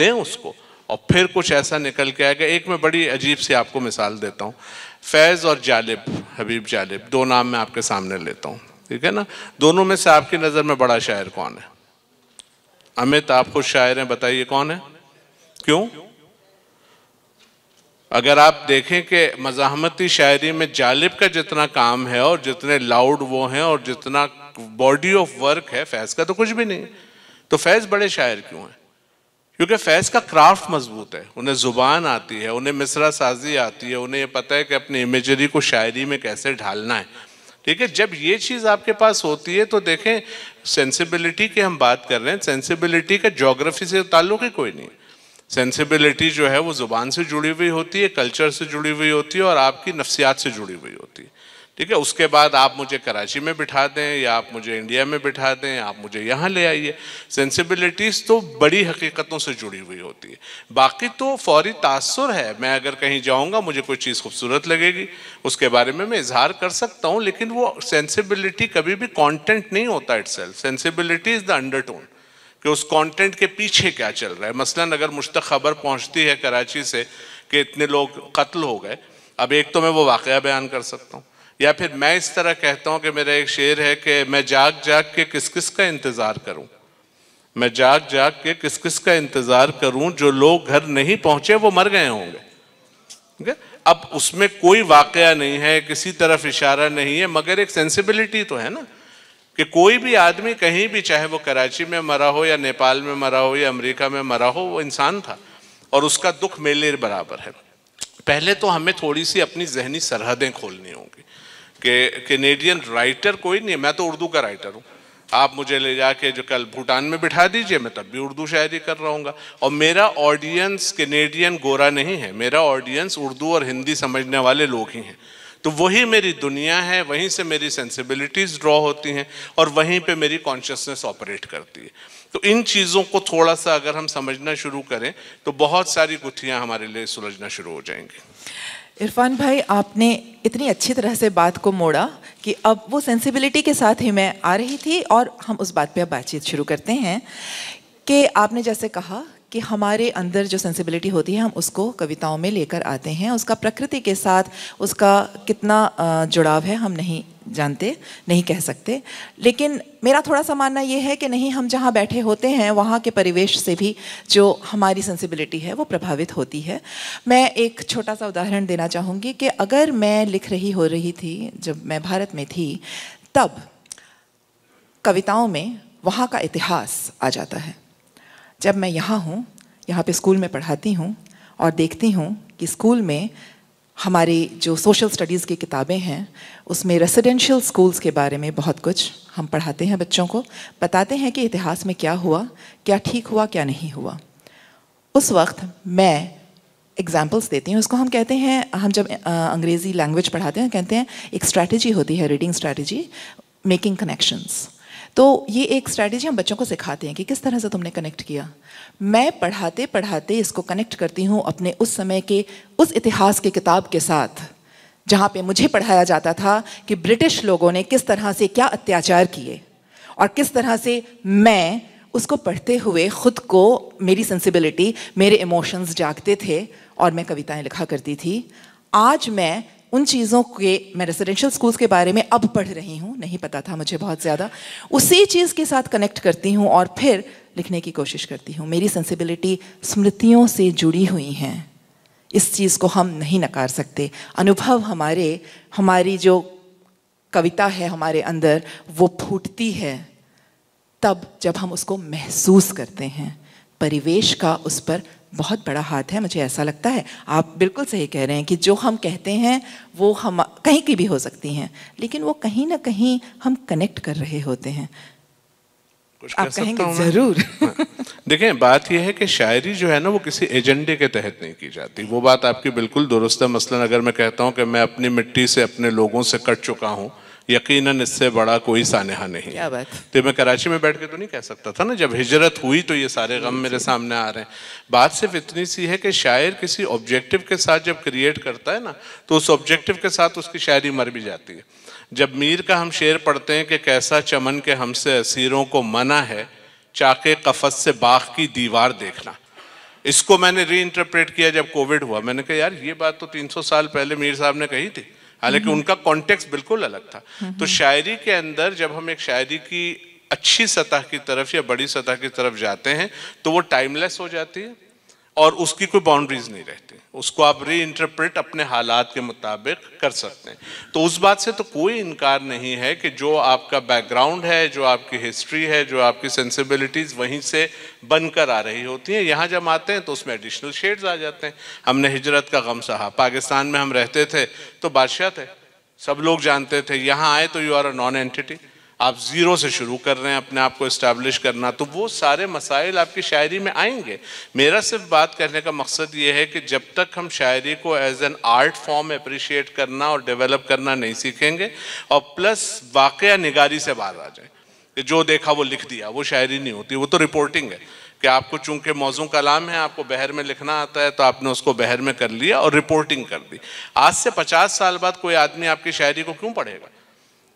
दें उसको और फिर कुछ ऐसा निकल के आएगा एक मैं बड़ी अजीब सी आपको मिसाल देता हूँ फैज़ और जालिब हबीब जालिब दो नाम मैं आपके सामने लेता हूँ ठीक है ना दोनों में से आपकी नज़र में बड़ा शायर कौन है अमित आप खुद शायर हैं बताइए कौन है क्यों अगर आप देखें कि मज़ाहमती शायरी में जालिब का जितना काम है और जितने लाउड वो हैं और जितना बॉडी ऑफ वर्क है फैज़ का तो कुछ भी नहीं तो फैज़ बड़े शायर क्यों हैं क्योंकि फैज़ का क्राफ्ट मजबूत है उन्हें ज़ुबान आती है उन्हें मिसरा साजी आती है उन्हें ये पता है कि अपनी इमेजरी को शायरी में कैसे ढालना है ठीक है जब ये चीज़ आपके पास होती है तो देखें सेंसिबिलिटी की हम बात कर रहे हैं सेंसिबिलिटी का जोग्राफी से ताल्लुक ही कोई नहीं सेंसिबिलिटी जो है वो ज़ुबान से जुड़ी हुई होती है कल्चर से जुड़ी हुई होती है और आपकी नफ्सियात से जुड़ी हुई होती है ठीक है उसके बाद आप मुझे कराची में बिठा दें या आप मुझे इंडिया में बिठा दें आप मुझे यहाँ ले आइए सेंसिबिलिटीज़ तो बड़ी हकीकतों से जुड़ी हुई होती है बाकी तो फौरी तासर है मैं अगर कहीं जाऊँगा मुझे कोई चीज़ खूबसूरत लगेगी उसके बारे में मैं इजहार कर सकता हूँ लेकिन वो सेंसिबिलिटी कभी भी कॉन्टेंट नहीं होता it sensibility is the under कि उस कॉन्टेंट के पीछे क्या चल रहा है मसला अगर मुझ तक खबर पहुँचती है कराची से कि इतने लोग कत्ल हो गए अब एक तो मैं वो वाक़ बयान कर सकता हूँ या फिर मैं इस तरह कहता हूँ कि मेरा एक शेर है कि मैं जाग जाग के किस किस का इंतज़ार करूँ मैं जाग जाग के किस किस का इंतज़ार करूँ जो लोग घर नहीं पहुँचे वो मर गए होंगे ठीक है अब उसमें कोई वाक़ नहीं है किसी तरफ इशारा नहीं है मगर एक सेंसिबिलिटी तो है ना कि कोई भी आदमी कहीं भी चाहे वो कराची में मरा हो या नेपाल में मरा हो या अमेरिका में मरा हो वो इंसान था और उसका दुख मेले बराबर है पहले तो हमें थोड़ी सी अपनी जहनी सरहदें खोलनी होंगी कि कैनेडियन राइटर कोई नहीं है मैं तो उर्दू का राइटर हूँ आप मुझे ले जाके जो कल भूटान में बिठा दीजिए मैं तब भी उर्दू शायरी कर रहा हूँ और मेरा ऑडियंस कैनेडियन गोरा नहीं है मेरा ऑडियंस उर्दू और हिंदी समझने वाले लोग ही हैं तो वही मेरी दुनिया है वहीं से मेरी सेंसिबिलिटीज़ ड्रॉ होती हैं और वहीं पे मेरी कॉन्शियसनेस ऑपरेट करती है तो इन चीज़ों को थोड़ा सा अगर हम समझना शुरू करें तो बहुत सारी गुत्थियाँ हमारे लिए सुलझना शुरू हो जाएंगी इरफान भाई आपने इतनी अच्छी तरह से बात को मोड़ा कि अब वो सेंसिबिलिटी के साथ ही मैं आ रही थी और हम उस बात पे अब बातचीत शुरू करते हैं कि आपने जैसे कहा कि हमारे अंदर जो सेंसिबिलिटी होती है हम उसको कविताओं में लेकर आते हैं उसका प्रकृति के साथ उसका कितना जुड़ाव है हम नहीं जानते नहीं कह सकते लेकिन मेरा थोड़ा सा मानना यह है कि नहीं हम जहाँ बैठे होते हैं वहाँ के परिवेश से भी जो हमारी सेंसिबिलिटी है वो प्रभावित होती है मैं एक छोटा सा उदाहरण देना चाहूँगी कि अगर मैं लिख रही हो रही थी जब मैं भारत में थी तब कविताओं में वहाँ का इतिहास आ जाता है जब मैं यहाँ हूँ यहाँ पे स्कूल में पढ़ाती हूँ और देखती हूँ कि स्कूल में हमारी जो सोशल स्टडीज़ की किताबें हैं उसमें रेसिडेंशियल स्कूल्स के बारे में बहुत कुछ हम पढ़ाते हैं बच्चों को बताते हैं कि इतिहास में क्या हुआ क्या ठीक हुआ क्या नहीं हुआ उस वक्त मैं एग्जाम्पल्स देती हूँ उसको हम कहते हैं हम जब अंग्रेज़ी लैंग्वेज पढ़ाते हैं कहते हैं एक स्ट्रैटेजी होती है रीडिंग स्ट्रैटेजी मेकिंग कनेक्शंस तो ये एक स्ट्रैटेजी हम बच्चों को सिखाते हैं कि किस तरह से तुमने कनेक्ट किया मैं पढ़ाते पढ़ाते इसको कनेक्ट करती हूँ अपने उस समय के उस इतिहास के किताब के साथ जहाँ पे मुझे पढ़ाया जाता था कि ब्रिटिश लोगों ने किस तरह से क्या अत्याचार किए और किस तरह से मैं उसको पढ़ते हुए ख़ुद को मेरी सेंसिबिलिटी मेरे इमोशंस जागते थे और मैं कविताएं लिखा करती थी आज मैं उन चीज़ों के मैं रेजिडेंशियल स्कूल्स के बारे में अब पढ़ रही हूँ नहीं पता था मुझे बहुत ज़्यादा उसी चीज़ के साथ कनेक्ट करती हूँ और फिर लिखने की कोशिश करती हूँ मेरी सेंसिबिलिटी स्मृतियों से जुड़ी हुई हैं इस चीज़ को हम नहीं नकार सकते अनुभव हमारे हमारी जो कविता है हमारे अंदर वो फूटती है तब जब हम उसको महसूस करते हैं परिवेश का उस पर बहुत बड़ा हाथ है मुझे ऐसा लगता है आप बिल्कुल सही कह रहे हैं कि जो हम कहते हैं वो हम कहीं की भी हो सकती हैं लेकिन वो कहीं ना कहीं हम कनेक्ट कर रहे होते हैं कुछ आप कहेंगे जरूर हाँ। देखें बात यह है कि शायरी जो है ना वो किसी एजेंडे के तहत नहीं की जाती वो बात आपकी बिल्कुल दुरुस्त है मसलन अगर मैं कहता हूँ कि मैं अपनी मिट्टी से अपने लोगों से कट चुका हूँ यकीनन इससे बड़ा कोई सानहा नहीं क्या बात तो मैं कराची में बैठ के तो नहीं कह सकता था ना जब हिजरत हुई तो ये सारे गम मेरे सामने आ रहे हैं बात सिर्फ इतनी सी है कि शायर किसी ऑब्जेक्टिव के साथ जब क्रिएट करता है ना तो उस ऑब्जेक्टिव के साथ उसकी शायरी मर भी जाती है जब मीर का हम शेर पढ़ते हैं कि कैसा चमन के हमसे असीरों को मना है चाके कफस से बाग की दीवार देखना इसको मैंने री किया जब कोविड हुआ मैंने कहा यार ये बात तो 300 साल पहले मीर साहब ने कही थी हालांकि हम्म। उनका कॉन्टेक्स्ट बिल्कुल अलग था तो हम्म। शायरी के अंदर जब हम एक शायरी की अच्छी सतह की तरफ या बड़ी सतह की तरफ जाते हैं तो वो टाइमलेस हो जाती है और उसकी कोई बाउंड्रीज नहीं रहती उसको आप री इंटरप्रेट अपने हालात के मुताबिक कर सकते हैं तो उस बात से तो कोई इनकार नहीं है कि जो आपका बैकग्राउंड है जो आपकी हिस्ट्री है जो आपकी सेंसिबिलिटीज़ वहीं से बनकर आ रही होती हैं यहाँ जब आते हैं तो उसमें एडिशनल शेड्स आ जाते हैं हमने हिजरत का गम सहा पाकिस्तान में हम रहते थे तो बादशाह थे सब लोग जानते थे यहाँ आए तो you are a non entity आप ज़ीरो से शुरू कर रहे हैं अपने आप को इस्टेब्लिश करना तो वो सारे मसाइल आपकी शायरी में आएंगे मेरा सिर्फ बात करने का मकसद ये है कि जब तक हम शायरी को as an art form appreciate करना और डेवलप करना नहीं सीखेंगे और प्लस वाक़ निगारी से बाहर आ जाए कि जो देखा वो लिख दिया वो शायरी नहीं होती वो तो रिपोर्टिंग है कि आपको चूंकि मौजू कलाम है आपको बहर में लिखना आता है तो आपने उसको बहर में कर लिया और रिपोर्टिंग कर दी आज से पचास साल बाद कोई आदमी आपकी शायरी को क्यों पढ़ेगा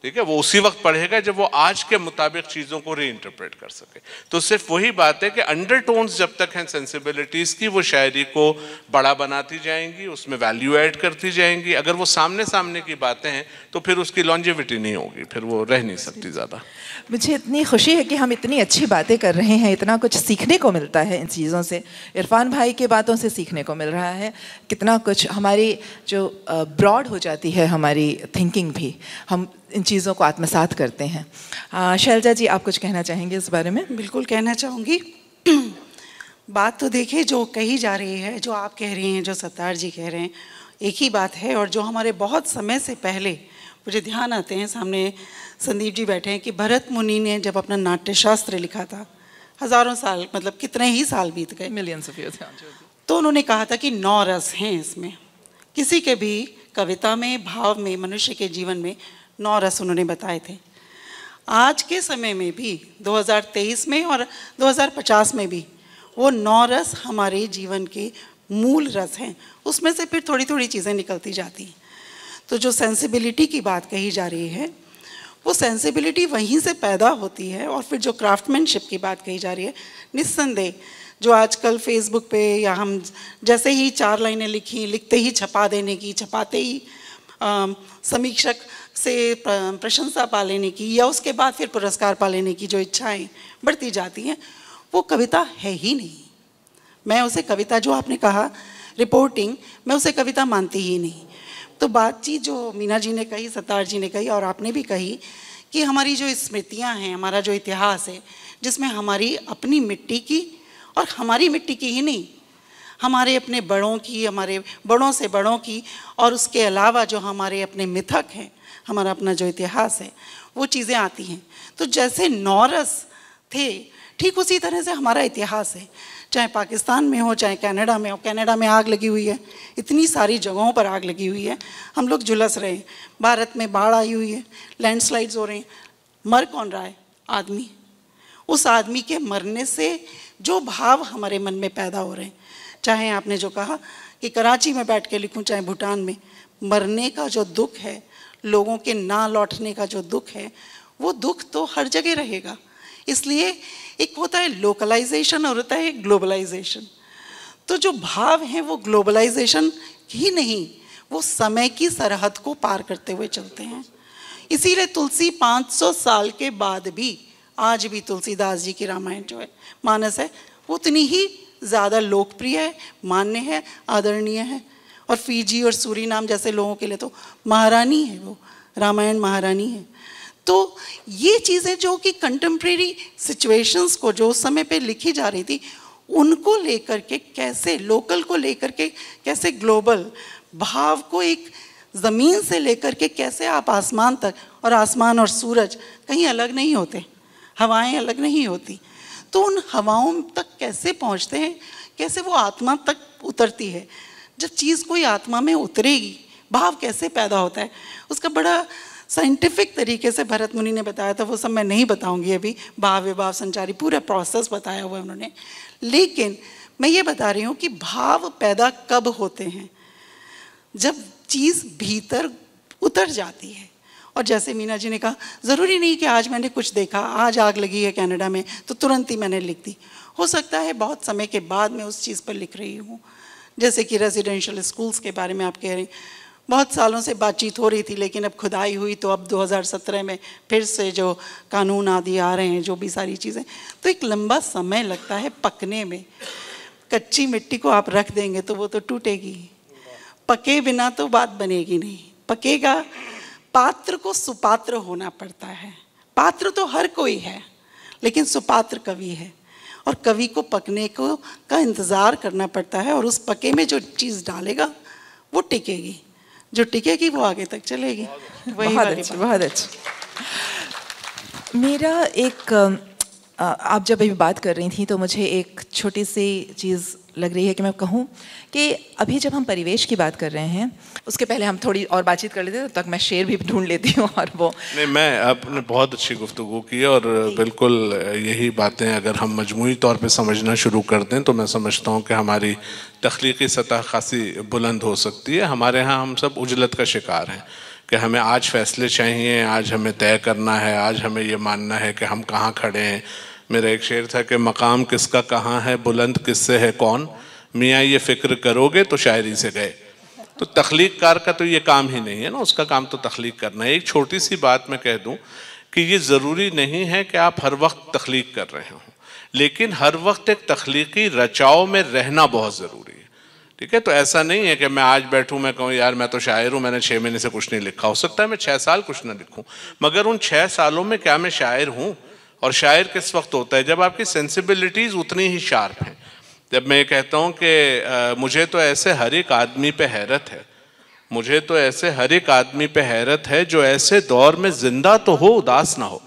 ठीक है वो उसी वक्त पढ़ेगा जब वो आज के मुताबिक चीज़ों को री इंटरप्रेट कर सके तो सिर्फ वही बात है कि अंडरटोन्स जब तक हैं सेंसिबिलिटीज़ की वो शायरी को बड़ा बनाती जाएंगी उसमें वैल्यू ऐड करती जाएंगी अगर वो सामने सामने की बातें हैं तो फिर उसकी लॉन्जिविटी नहीं होगी फिर वो रह नहीं सकती ज़्यादा मुझे इतनी खुशी है कि हम इतनी अच्छी बातें कर रहे हैं इतना कुछ सीखने को मिलता है इन चीज़ों से इरफान भाई की बातों से सीखने को मिल रहा है कितना कुछ हमारी जो ब्रॉड हो जाती है हमारी थिंकिंग भी हम इन चीज़ों को आत्मसात करते हैं शैलजा जी आप कुछ कहना चाहेंगे इस बारे में बिल्कुल कहना चाहूँगी बात तो देखिए जो कही जा रही है जो आप कह रही हैं जो सत्तार जी कह रहे हैं एक ही बात है और जो हमारे बहुत समय से पहले मुझे ध्यान आते हैं सामने संदीप जी बैठे हैं कि भरत मुनि ने जब अपना नाट्य शास्त्र लिखा था हज़ारों साल मतलब कितने ही साल बीत गए मिलियन हाँ, तो उन्होंने कहा था कि नौ रस हैं इसमें किसी के भी कविता में भाव में मनुष्य के जीवन में नौ रस उन्होंने बताए थे आज के समय में भी 2023 में और 2050 में भी वो नौ रस हमारे जीवन के मूल रस हैं उसमें से फिर थोड़ी थोड़ी चीज़ें निकलती जाती हैं तो जो सेंसिबिलिटी की बात कही जा रही है वो सेंसिबिलिटी वहीं से पैदा होती है और फिर जो क्राफ्टमैनशिप की बात कही जा रही है निस्संदेह जो आजकल फेसबुक पे या हम जैसे ही चार लाइनें लिखी लिखते ही छपा देने की छपाते ही आ, समीक्षक से प्रशंसा पा लेने की या उसके बाद फिर पुरस्कार पा लेने की जो इच्छाएं बढ़ती जाती हैं वो कविता है ही नहीं मैं उसे कविता जो आपने कहा रिपोर्टिंग मैं उसे कविता मानती ही नहीं तो बातचीत जो मीना जी ने कही सत्तार जी ने कही और आपने भी कही कि हमारी जो स्मृतियाँ हैं हमारा जो इतिहास है जिसमें हमारी अपनी मिट्टी की और हमारी मिट्टी की ही नहीं हमारे अपने बड़ों की हमारे बड़ों से बड़ों की और उसके अलावा जो हमारे अपने मिथक हैं हमारा अपना जो इतिहास है वो चीज़ें आती हैं तो जैसे नॉरस थे ठीक उसी तरह से हमारा इतिहास है चाहे पाकिस्तान में हो चाहे कनाडा में हो कनाडा में आग लगी हुई है इतनी सारी जगहों पर आग लगी हुई है हम लोग झुलस रहे हैं भारत में बाढ़ आई हुई है लैंडस्लाइड्स हो रहे हैं मर कौन रहा है आदमी उस आदमी के मरने से जो भाव हमारे मन में पैदा हो रहे हैं चाहे आपने जो कहा कि कराची में बैठ के लिखूँ चाहे भूटान में मरने का जो दुख है लोगों के ना लौटने का जो दुख है वो दुख तो हर जगह रहेगा इसलिए एक होता है लोकलाइजेशन और होता है ग्लोबलाइजेशन तो जो भाव हैं वो ग्लोबलाइजेशन ही नहीं वो समय की सरहद को पार करते हुए चलते हैं इसीलिए तुलसी 500 साल के बाद भी आज भी तुलसीदास जी की रामायण जो है मानस है वो उतनी ही ज़्यादा लोकप्रिय है मान्य है आदरणीय है और फीजी और सूरी नाम जैसे लोगों के लिए तो महारानी है वो रामायण महारानी है तो ये चीज़ें जो कि कंटेम्प्रेरी सिचुएशंस को जो उस समय पे लिखी जा रही थी उनको लेकर के कैसे लोकल को लेकर के कैसे ग्लोबल भाव को एक ज़मीन से लेकर के कैसे आप आसमान तक और आसमान और सूरज कहीं अलग नहीं होते हवाएं अलग नहीं होती तो उन हवाओं तक कैसे पहुंचते हैं कैसे वो आत्मा तक उतरती है जब चीज़ कोई आत्मा में उतरेगी भाव कैसे पैदा होता है उसका बड़ा साइंटिफिक तरीके से भरत मुनि ने बताया था वो सब मैं नहीं बताऊंगी अभी भाव विभाव संचारी पूरा प्रोसेस बताया हुआ है उन्होंने लेकिन मैं ये बता रही हूँ कि भाव पैदा कब होते हैं जब चीज़ भीतर उतर जाती है और जैसे मीना जी ने कहा ज़रूरी नहीं कि आज मैंने कुछ देखा आज आग लगी है कनाडा में तो तुरंत ही मैंने लिख दी हो सकता है बहुत समय के बाद मैं उस चीज़ पर लिख रही हूँ जैसे कि रेजिडेंशियल स्कूल्स के बारे में आप कह रही बहुत सालों से बातचीत हो रही थी लेकिन अब खुदाई हुई तो अब 2017 में फिर से जो कानून आदि आ रहे हैं जो भी सारी चीज़ें तो एक लंबा समय लगता है पकने में कच्ची मिट्टी को आप रख देंगे तो वो तो टूटेगी पके बिना तो बात बनेगी नहीं पकेगा पात्र को सुपात्र होना पड़ता है पात्र तो हर कोई है लेकिन सुपात्र कवि है और कवि को पकने को का इंतज़ार करना पड़ता है और उस पके में जो चीज़ डालेगा वो टिकेगी जो टिकेगी वो आगे तक चलेगी वही बहुत अच्छी बहुत अच्छी मेरा एक आप जब अभी बात कर रही थी तो मुझे एक छोटी सी चीज़ लग रही है कि मैं कहूँ कि अभी जब हम परिवेश की बात कर रहे हैं उसके पहले हम थोड़ी और बातचीत कर लेते हैं तब तो तक मैं शेर भी ढूंढ लेती हूँ और वो नहीं मैं आपने बहुत अच्छी गुफ्तु की और बिल्कुल यही बातें अगर हम मजमू तौर पर समझना शुरू कर दें तो मैं समझता हूँ कि हमारी तख्लीकी सतह खासी बुलंद हो सकती है हमारे यहाँ हम सब उजलत का शिकार हैं कि हमें आज फैसले चाहिए आज हमें तय करना है आज हमें ये मानना है कि हम कहाँ खड़े हैं मेरा एक शेर था कि मकाम किसका कहाँ है बुलंद किससे है कौन मियाँ ये फ़िक्र करोगे तो शायरी से गए तो तख्लीक कार का तो ये काम ही नहीं है ना उसका काम तो तख्लीक करना है एक छोटी सी बात मैं कह दूँ कि ये ज़रूरी नहीं है कि आप हर वक्त तख्लीक कर रहे हों लेकिन हर वक्त एक तख्लीकी रचाओ में रहना बहुत ज़रूरी है ठीक है तो ऐसा नहीं है कि मैं आज बैठूं मैं कहूं यार मैं तो शायर हूं मैंने छः महीने से कुछ नहीं लिखा हो सकता है मैं छः साल कुछ ना लिखूं मगर उन छः सालों में क्या मैं शायर हूं और शायर किस वक्त होता है जब आपकी सेंसिबिलिटीज़ उतनी ही शार्प हैं जब मैं कहता हूँ कि मुझे तो ऐसे हर एक आदमी पे हैरत है मुझे तो ऐसे हर एक आदमी पे हैरत है जो ऐसे दौर में ज़िंदा तो हो उदास ना हो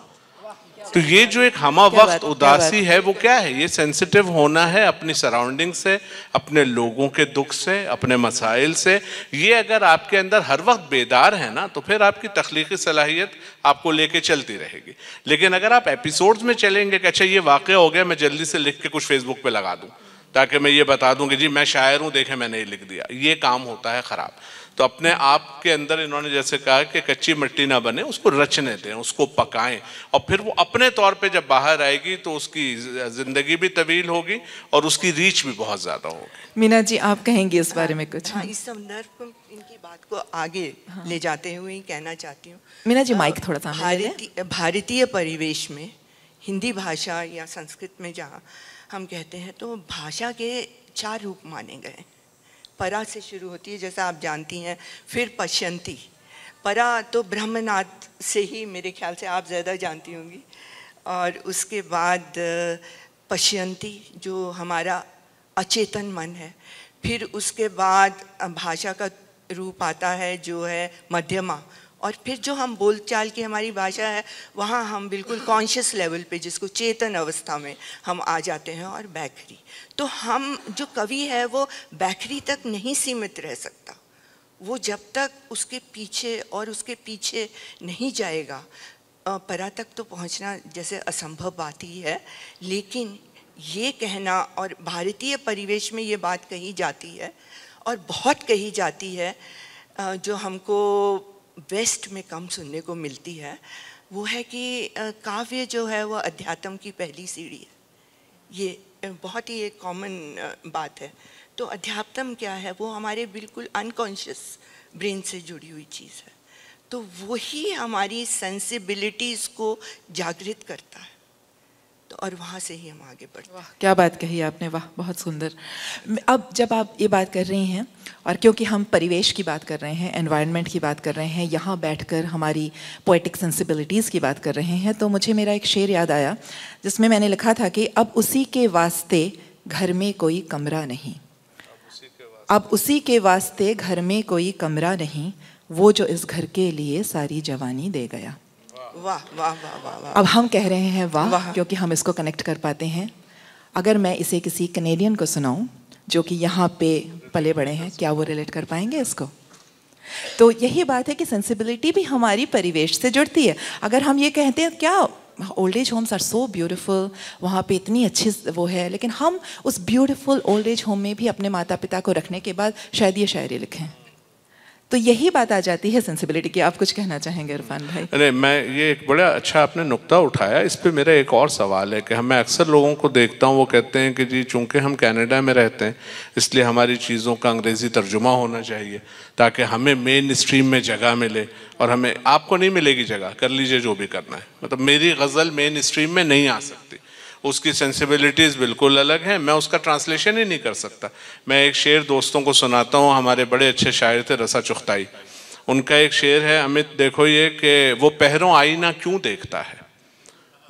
तो ये जो एक हमा वक्त उदासी है वो क्या है ये सेंसिटिव होना है अपनी सराउंडिंग से अपने लोगों के दुख से अपने मसाइल से ये अगर आपके अंदर हर वक्त बेदार है ना तो फिर आपकी तख्लीकी सलाहियत आपको लेके चलती रहेगी लेकिन अगर आप एपिसोड्स में चलेंगे कि अच्छा ये वाक़ हो गया मैं जल्दी से लिख के कुछ फेसबुक पर लगा दूँ ताकि मैं ये बता दूँ कि जी मैं शायर हूँ देखें मैंने ये लिख दिया ये काम होता है ख़राब तो अपने आप के अंदर इन्होंने जैसे कहा कि कच्ची मिट्टी ना बने उसको रचने दें उसको पकाएं और फिर वो अपने तौर पे जब बाहर आएगी तो उसकी ज़िंदगी भी तवील होगी और उसकी रीच भी बहुत ज़्यादा होगी मीना जी आप कहेंगे इस बारे में कुछ हाँ, इस संदर्भ में इनकी बात को आगे हाँ। ले जाते हुए कहना चाहती हूँ मीना जी माइक थोड़ा सा भारतीय भारतीय परिवेश में हिंदी भाषा या संस्कृत में जहाँ हम कहते हैं तो भाषा के चार रूप माने गए परा से शुरू होती है जैसा आप जानती हैं फिर पश्यंती परा तो ब्रह्मनाथ से ही मेरे ख्याल से आप ज़्यादा जानती होंगी और उसके बाद पश्यंती जो हमारा अचेतन मन है फिर उसके बाद भाषा का रूप आता है जो है मध्यमा और फिर जो हम बोलचाल की हमारी भाषा है वहाँ हम बिल्कुल कॉन्शियस लेवल पे जिसको चेतन अवस्था में हम आ जाते हैं और बैखरी तो हम जो कवि है वो बैखरी तक नहीं सीमित रह सकता वो जब तक उसके पीछे और उसके पीछे नहीं जाएगा परा तक तो पहुँचना जैसे असंभव बात ही है लेकिन ये कहना और भारतीय परिवेश में ये बात कही जाती है और बहुत कही जाती है जो हमको वेस्ट में कम सुनने को मिलती है वो है कि काव्य जो है वो अध्यात्म की पहली सीढ़ी है ये बहुत ही एक कॉमन बात है तो अध्यात्म क्या है वो हमारे बिल्कुल अनकॉन्शियस ब्रेन से जुड़ी हुई चीज़ है तो वही हमारी सेंसिबिलिटीज़ को जागृत करता है तो और वहाँ से ही हम आगे बढ़ते वाह क्या बात कही आपने वाह बहुत सुंदर अब जब आप ये बात कर रही हैं और क्योंकि हम परिवेश की बात कर रहे हैं एनवायरनमेंट की बात कर रहे हैं यहाँ बैठकर हमारी पोइटिक सेंसिबिलिटीज़ की बात कर रहे हैं तो मुझे मेरा एक शेर याद आया जिसमें मैंने लिखा था कि अब उसी के वास्ते घर में कोई कमरा नहीं अब उसी के वास्ते घर में कोई कमरा नहीं वो जो इस घर के लिए सारी जवानी दे गया अब हम कह रहे हैं वाह क्योंकि हम इसको कनेक्ट कर पाते हैं अगर मैं इसे किसी कनेडियन को सुनाऊं जो कि यहाँ पे पले बड़े हैं क्या वो रिलेट कर पाएंगे इसको तो यही बात है कि सेंसिबिलिटी भी हमारी परिवेश से जुड़ती है अगर हम ये कहते हैं क्या old age homes are so beautiful वहाँ पे इतनी अच्छी वो है लेकिन हम उस ब्यूटिफुल ओल्ड एज होम में भी अपने माता पिता को रखने के बाद शायद ये शायरी लिखें तो यही बात आ जाती है सेंसिबिलिटी की आप कुछ कहना चाहेंगे इरफान भाई अरे मैं ये एक बड़ा अच्छा आपने नुकता उठाया इस पर मेरा एक और सवाल है कि मैं अक्सर लोगों को देखता हूँ वो कहते हैं कि जी चूंकि हम कनाडा में रहते हैं इसलिए हमारी चीज़ों का अंग्रेज़ी तर्जुमा होना चाहिए ताकि हमें मेन स्ट्रीम में जगह मिले और हमें आपको नहीं मिलेगी जगह कर लीजिए जो भी करना है मतलब मेरी गज़ल मेन स्ट्रीम में नहीं आ सकती उसकी सेंसिबिलिटीज़ बिल्कुल अलग हैं मैं उसका ट्रांसलेशन ही नहीं कर सकता मैं एक शेर दोस्तों को सुनाता हूँ हमारे बड़े अच्छे शायर थे रसा चुख्ताई उनका एक शेर है अमित देखो ये कि वो पहरों आईना क्यों देखता है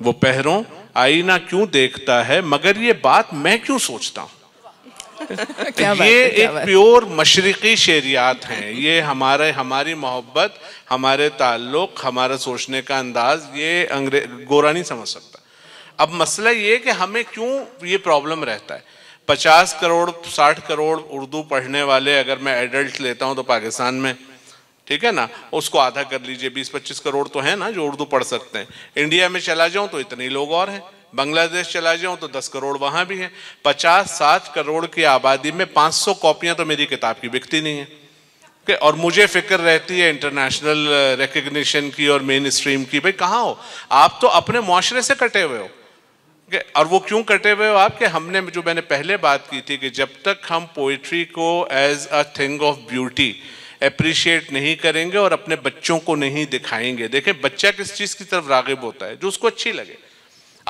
वो पहरों आईना क्यों देखता है मगर ये बात मैं क्यों सोचता हूँ ये एक प्योर मशरक़ी शेरियात हैं ये हमारे हमारी मोहब्बत हमारे ताल्लुक हमारा सोचने का अंदाज ये अंग्रेज गोरा नहीं समझ सकता अब मसला ये है कि हमें क्यों ये प्रॉब्लम रहता है पचास करोड़ साठ करोड़ उर्दू पढ़ने वाले अगर मैं एडल्ट लेता हूँ तो पाकिस्तान में ठीक है ना उसको आधा कर लीजिए बीस पच्चीस करोड़ तो है ना जो उर्दू पढ़ सकते हैं इंडिया में चला जाऊँ तो इतने लोग और हैं बांग्लादेश चला जाऊँ तो दस करोड़ वहाँ भी है पचास साठ करोड़ की आबादी में पाँच सौ कॉपियाँ तो मेरी किताब की बिकती नहीं है okay, और मुझे फिक्र रहती है इंटरनेशनल रिकग्निशन uh, की और मेन स्ट्रीम की भाई कहाँ हो आप तो अपने माशरे से कटे हुए हो और वो क्यों कटे हुए हो आपके हमने जो मैंने पहले बात की थी कि जब तक हम पोइट्री को as a thing of beauty appreciate नहीं करेंगे और अपने बच्चों को नहीं दिखाएंगे देखें बच्चा किस चीज़ की तरफ रागिब होता है जो उसको अच्छी लगे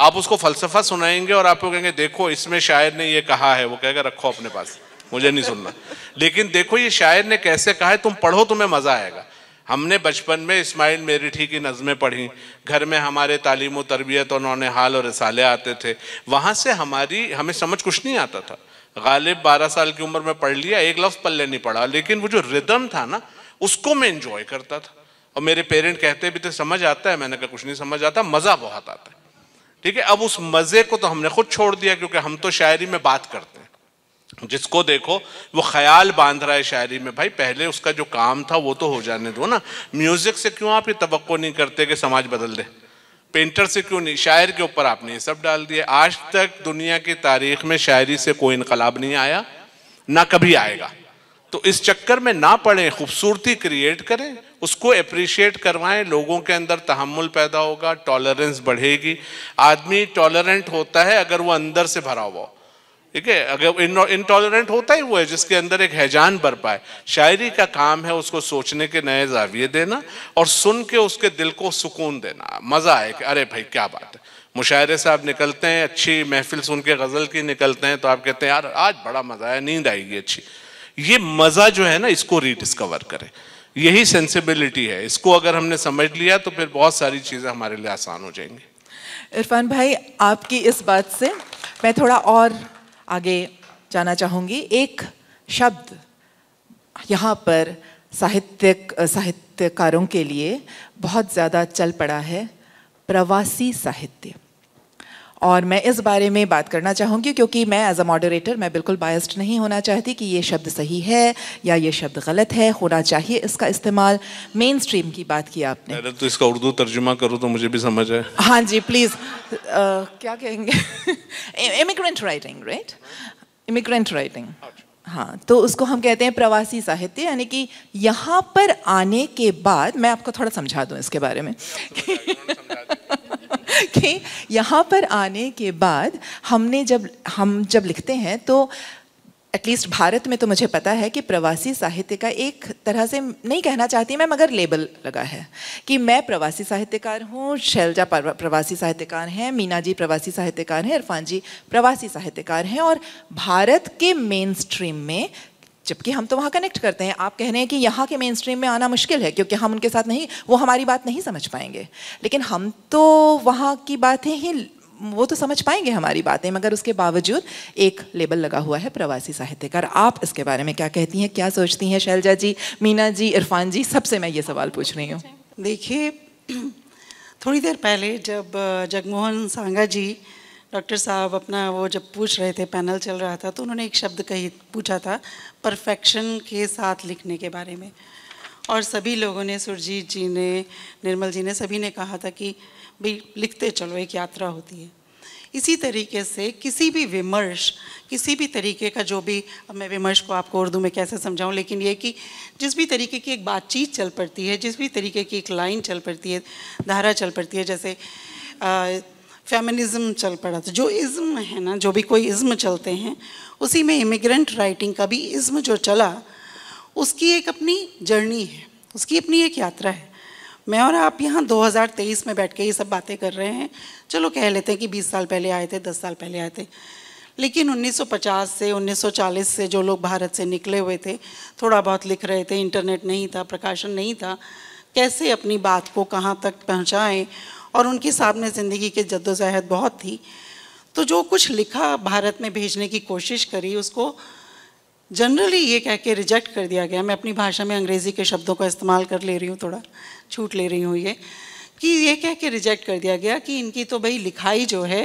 आप उसको फलसफा सुनाएंगे और आपको कहेंगे देखो इसमें शायर ने ये कहा है वो कहेगा रखो अपने पास मुझे नहीं सुनना लेकिन देखो ये शायर ने कैसे कहा है तुम पढ़ो तुम्हें मज़ा आएगा हमने बचपन में इस्माइल मेरिठी की नज़में पढ़ी घर में हमारे तालीम तरबियत और नौने हाल और रसाले आते थे वहाँ से हमारी हमें समझ कुछ नहीं आता था गालिब बारह साल की उम्र में पढ़ लिया एक लफ्ज़ पल्ले नहीं पढ़ा लेकिन वो जो रिदम था ना उसको मैं इन्जॉय करता था और मेरे पेरेंट कहते भी थे समझ आता है मैंने कहा कुछ नहीं समझ आता मज़ा बहुत आता है ठीक है अब उस मज़े को तो हमने खुद छोड़ दिया क्योंकि हम तो शायरी में बात करते जिसको देखो वो ख्याल बांध रहा है शायरी में भाई पहले उसका जो काम था वो तो हो जाने दो ना म्यूजिक से क्यों आप ये तो नहीं करते कि समाज बदल दे पेंटर से क्यों नहीं शायर के ऊपर आपने ये सब डाल दिया आज तक दुनिया की तारीख में शायरी से कोई इनकलाब नहीं आया ना कभी आएगा तो इस चक्कर में ना पढ़ें खूबसूरती क्रिएट करें उसको अप्रिशिएट करवाएं लोगों के अंदर तहमुल पैदा होगा टॉलरेंस बढ़ेगी आदमी टॉलरेंट होता है अगर वो अंदर से भरा हुआ ठीक है अगर इनटॉलरेंट होता ही वो है जिसके अंदर एक हैजान भर पाए शायरी का काम है उसको सोचने के नए जाविये देना और सुन के उसके दिल को सुकून देना मज़ा आए कि अरे भाई क्या बात है मुशायरे से आप निकलते हैं अच्छी महफिल सुन के गज़ल की निकलते हैं तो आप कहते हैं यार आज बड़ा मज़ा आया नींद आएगी अच्छी ये मज़ा जो है ना इसको रीडिस्कवर करें यही सेंसिबिलिटी है इसको अगर हमने समझ लिया तो फिर बहुत सारी चीज़ें हमारे लिए आसान हो जाएंगी इरफान भाई आपकी इस बात से मैं थोड़ा और आगे जाना चाहूँगी एक शब्द यहाँ पर साहित्यक साहित्यकारों के लिए बहुत ज़्यादा चल पड़ा है प्रवासी साहित्य और मैं इस बारे में बात करना चाहूँगी क्योंकि मैं एज अ मॉडरेटर मैं बिल्कुल बायस्ड नहीं होना चाहती कि ये शब्द सही है या ये शब्द गलत है होना चाहिए इसका इस्तेमाल मेन स्ट्रीम की बात की आपने तो इसका उर्दू तर्जुमा करो तो मुझे भी समझ आए हाँ जी प्लीज़ क्या कहेंगे immigrant writing right immigrant writing हाँ तो उसको हम कहते हैं प्रवासी साहित्य यानी कि यहाँ पर आने के बाद मैं आपको थोड़ा समझा दूँ इसके बारे में कि यहाँ पर आने के बाद हमने जब हम जब लिखते हैं तो एटलीस्ट भारत में तो मुझे पता है कि प्रवासी साहित्य का एक तरह से नहीं कहना चाहती मैं मगर लेबल लगा है कि मैं प्रवासी साहित्यकार हूँ शैलजा प्रवासी साहित्यकार हैं मीना जी प्रवासी साहित्यकार हैं इरफान जी प्रवासी साहित्यकार हैं और भारत के मेन स्ट्रीम में जबकि हम तो वहाँ कनेक्ट करते हैं आप कह रहे हैं कि यहाँ के मेन स्ट्रीम में आना मुश्किल है क्योंकि हम उनके साथ नहीं वो हमारी बात नहीं समझ पाएंगे लेकिन हम तो वहाँ की बातें ही वो तो समझ पाएंगे हमारी बातें मगर उसके बावजूद एक लेबल लगा हुआ है प्रवासी साहित्यकार आप इसके बारे में क्या कहती हैं क्या सोचती हैं शैलजा जी मीना जी इरफान जी सबसे मैं ये सवाल पूछ रही हूँ देखिए थोड़ी देर पहले जब जगमोहन सांगा जी डॉक्टर साहब अपना वो जब पूछ रहे थे पैनल चल रहा था तो उन्होंने एक शब्द कही पूछा था परफेक्शन के साथ लिखने के बारे में और सभी लोगों ने सुरजीत जी ने निर्मल जी ने सभी ने कहा था कि भाई लिखते चलो एक यात्रा होती है इसी तरीके से किसी भी विमर्श किसी भी तरीके का जो भी अब मैं विमर्श को आपको उर्दू में कैसे समझाऊं लेकिन ये कि जिस भी तरीके की एक बातचीत चल पड़ती है जिस भी तरीके की एक लाइन चल पड़ती है धारा चल पड़ती है जैसे आ, फेमिनिज्म चल पड़ा था जो इज़्म है ना जो भी कोई इज़्म चलते हैं उसी में इमिग्रेंट राइटिंग का भी इज़्म जो चला उसकी एक अपनी जर्नी है उसकी अपनी एक यात्रा है मैं और आप यहाँ 2023 में बैठ के ये सब बातें कर रहे हैं चलो कह लेते हैं कि 20 साल पहले आए थे 10 साल पहले आए थे लेकिन 1950 से 1940 से जो लोग भारत से निकले हुए थे थोड़ा बहुत लिख रहे थे इंटरनेट नहीं था प्रकाशन नहीं था कैसे अपनी बात को कहाँ तक पहुँचाएँ और उनके सामने ज़िंदगी के जद्दोजहद बहुत थी तो जो कुछ लिखा भारत में भेजने की कोशिश करी उसको जनरली ये कह के रिजेक्ट कर दिया गया मैं अपनी भाषा में अंग्रेज़ी के शब्दों का इस्तेमाल कर ले रही हूँ थोड़ा छूट ले रही हूँ ये कि ये कह के रिजेक्ट कर दिया गया कि इनकी तो भाई लिखाई जो है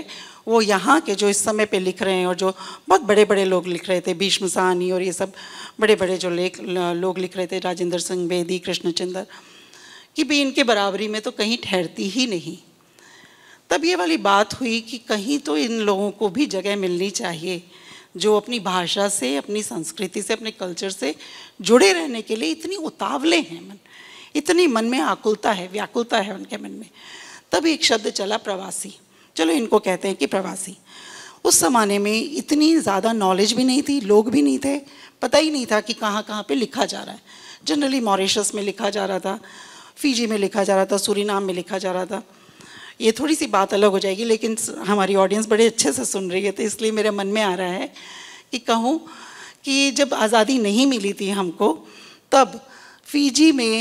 वो यहाँ के जो इस समय पे लिख रहे हैं और जो बहुत बड़े बड़े लोग लिख रहे थे भीष्म साहनी और ये सब बड़े बड़े जो लेख लोग लिख रहे थे राजेंद्र सिंह बेदी कृष्णचंद्र कि भाई इनके बराबरी में तो कहीं ठहरती ही नहीं तब ये वाली बात हुई कि कहीं तो इन लोगों को भी जगह मिलनी चाहिए जो अपनी भाषा से अपनी संस्कृति से अपने कल्चर से जुड़े रहने के लिए इतनी उतावले हैं मन इतनी मन में आकुलता है व्याकुलता है उनके मन में तब एक शब्द चला प्रवासी चलो इनको कहते हैं कि प्रवासी उस ज़माने में इतनी ज़्यादा नॉलेज भी नहीं थी लोग भी नहीं थे पता ही नहीं था कि कहाँ कहाँ पर लिखा जा रहा है जनरली मॉरिशस में लिखा जा रहा था फिजी में लिखा जा रहा था सूरीनाम में लिखा जा रहा था ये थोड़ी सी बात अलग हो जाएगी लेकिन हमारी ऑडियंस बड़े अच्छे से सुन रही है तो इसलिए मेरे मन में आ रहा है कि कहूँ कि जब आज़ादी नहीं मिली थी हमको तब फिजी में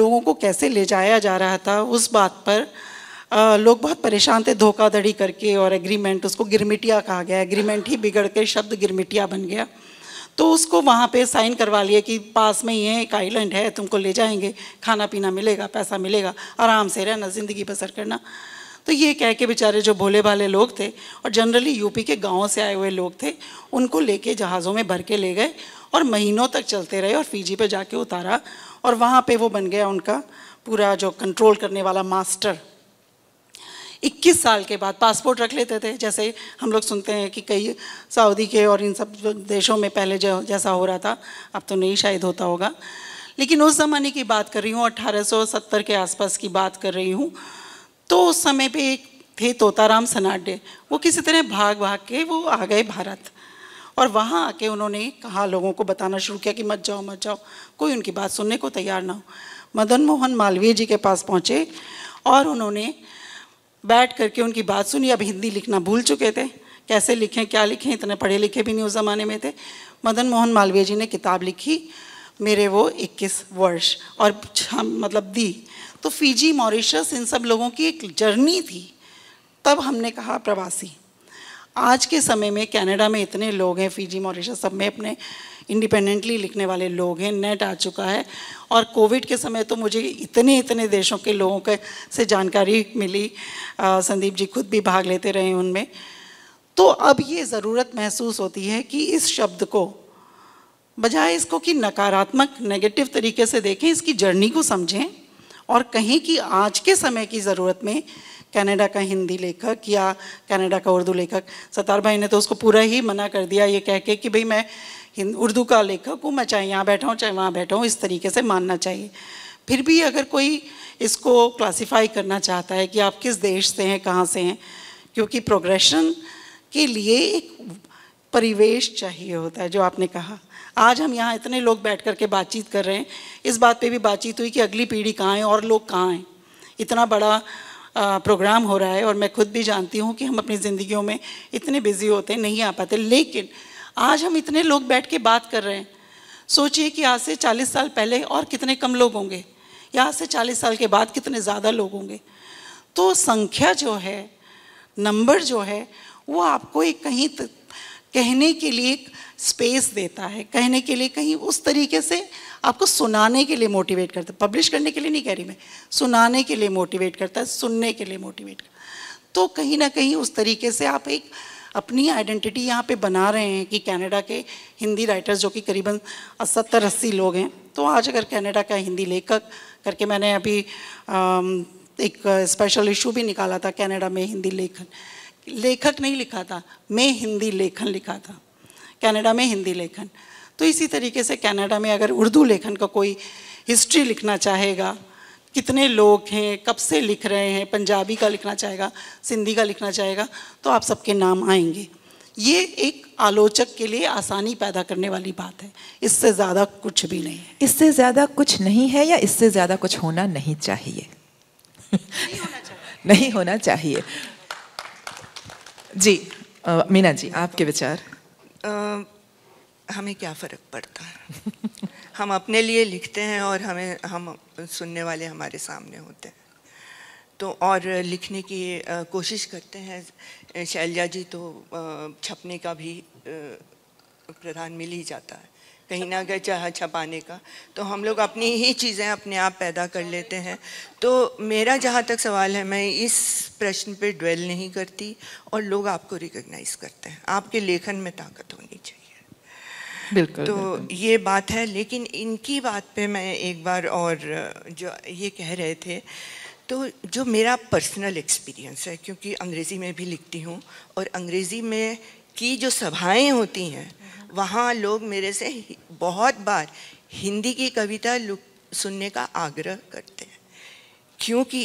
लोगों को कैसे ले जाया जा रहा था उस बात पर आ, लोग बहुत परेशान थे धोखाधड़ी करके और एग्रीमेंट उसको गिरमिटिया कहा गया एग्रीमेंट ही बिगड़ के शब्द गिरमिटिया बन गया तो उसको वहाँ पे साइन करवा लिए कि पास में ही है एक आइलैंड है तुमको ले जाएंगे खाना पीना मिलेगा पैसा मिलेगा आराम से रहना ज़िंदगी बसर करना तो ये कह के बेचारे जो भोले भाले लोग थे और जनरली यूपी के गाँव से आए हुए लोग थे उनको लेके जहाज़ों में भर के ले गए और महीनों तक चलते रहे और फीजी पे जाके उतारा और वहाँ पे वो बन गया उनका पूरा जो कंट्रोल करने वाला मास्टर 21 साल के बाद पासपोर्ट रख लेते थे जैसे हम लोग सुनते हैं कि कई सऊदी के और इन सब देशों में पहले जैसा हो रहा था अब तो नहीं शायद होता होगा लेकिन उस ज़माने की बात कर रही हूँ 1870 के आसपास की बात कर रही हूँ तो उस समय पे एक थे तोताराम सनाडे वो किसी तरह भाग भाग के वो आ गए भारत और वहाँ आके उन्होंने कहा लोगों को बताना शुरू किया कि मत जाओ मत जाओ कोई उनकी बात सुनने को तैयार ना हो मदन मोहन मालवीय जी के पास पहुँचे और उन्होंने बैठ करके उनकी बात सुनी अब हिंदी लिखना भूल चुके थे कैसे लिखें क्या लिखें इतने पढ़े लिखे भी नहीं उस ज़माने में थे मदन मोहन मालवीय जी ने किताब लिखी मेरे वो 21 वर्ष और हम मतलब दी तो फिजी मॉरिशस इन सब लोगों की एक जर्नी थी तब हमने कहा प्रवासी आज के समय में कनाडा में इतने लोग हैं फिजी मॉरिशस सब में अपने इंडिपेंडेंटली लिखने वाले लोग हैं नेट आ चुका है और कोविड के समय तो मुझे इतने इतने देशों के लोगों के से जानकारी मिली आ, संदीप जी खुद भी भाग लेते रहे उनमें तो अब ये ज़रूरत महसूस होती है कि इस शब्द को बजाय इसको कि नकारात्मक नेगेटिव तरीके से देखें इसकी जर्नी को समझें और कहें कि आज के समय की ज़रूरत में कनाडा का हिंदी लेखक या कनाडा का उर्दू लेखक सतार भाई ने तो उसको पूरा ही मना कर दिया ये कह के कि भाई मैं उर्दू का लेखक हूँ मैं चाहे यहाँ बैठा हूँ चाहे वहाँ बैठा हूँ इस तरीके से मानना चाहिए फिर भी अगर कोई इसको क्लासिफाई करना चाहता है कि आप किस देश से हैं कहाँ से हैं क्योंकि प्रोग्रेशन के लिए एक परिवेश चाहिए होता है जो आपने कहा आज हम यहाँ इतने लोग बैठ कर के बातचीत कर रहे हैं इस बात पे भी बातचीत हुई कि अगली पीढ़ी कहाँ है और लोग कहाँ हैं इतना बड़ा आ, प्रोग्राम हो रहा है और मैं खुद भी जानती हूँ कि हम अपनी ज़िंदगियों में इतने बिज़ी होते हैं नहीं आ पाते लेकिन आज हम इतने लोग बैठ के बात कर रहे हैं सोचिए कि आज से 40 साल पहले और कितने कम लोग होंगे या आज से 40 साल के बाद कितने ज़्यादा लोग होंगे तो संख्या जो है नंबर जो है वो आपको एक कहीं कहने के लिए एक स्पेस देता है कहने के लिए कहीं उस तरीके से आपको सुनाने के लिए मोटिवेट करता है पब्लिश करने के लिए नहीं कह रही मैं सुनाने के लिए मोटिवेट करता है सुनने के लिए मोटिवेट करता तो कहीं ना कहीं उस तरीके से आप एक अपनी आइडेंटिटी यहाँ पे बना रहे हैं कि कनाडा के हिंदी राइटर्स जो कि करीबन सत्तर अस्सी लोग हैं तो आज अगर कनाडा का हिंदी लेखक करके मैंने अभी एक स्पेशल इशू भी निकाला था कनाडा में हिंदी लेखन लेखक नहीं लिखा था मैं हिंदी लेखन लिखा था कनाडा में हिंदी लेखन तो इसी तरीके से कनाडा में अगर उर्दू लेखन का कोई हिस्ट्री लिखना चाहेगा कितने लोग हैं कब से लिख रहे हैं पंजाबी का लिखना चाहेगा सिंधी का लिखना चाहेगा तो आप सबके नाम आएंगे ये एक आलोचक के लिए आसानी पैदा करने वाली बात है इससे ज़्यादा कुछ भी नहीं है इससे ज़्यादा कुछ नहीं है या इससे ज़्यादा कुछ होना नहीं चाहिए नहीं होना चाहिए जी आ, मीना जी आपके विचार आ, हमें क्या फ़र्क पड़ता है हम अपने लिए लिखते हैं और हमें हम सुनने वाले हमारे सामने होते हैं तो और लिखने की कोशिश करते हैं शैलजा जी तो छपने का भी प्रधान मिल ही जाता है कहीं ना कहीं चाह छपाने का तो हम लोग अपनी ही चीज़ें अपने आप पैदा कर लेते हैं तो मेरा जहाँ तक सवाल है मैं इस प्रश्न पे ड्वेल नहीं करती और लोग आपको रिकग्नाइज़ करते हैं आपके लेखन में ताकत होनी चाहिए बिल्कुल तो बिल्कुल। ये बात है लेकिन इनकी बात पे मैं एक बार और जो ये कह रहे थे तो जो मेरा पर्सनल एक्सपीरियंस है क्योंकि अंग्रेज़ी में भी लिखती हूँ और अंग्रेज़ी में की जो सभाएं होती हैं हम्म। वहाँ लोग मेरे से बहुत बार हिंदी की कविता सुनने का आग्रह करते हैं क्योंकि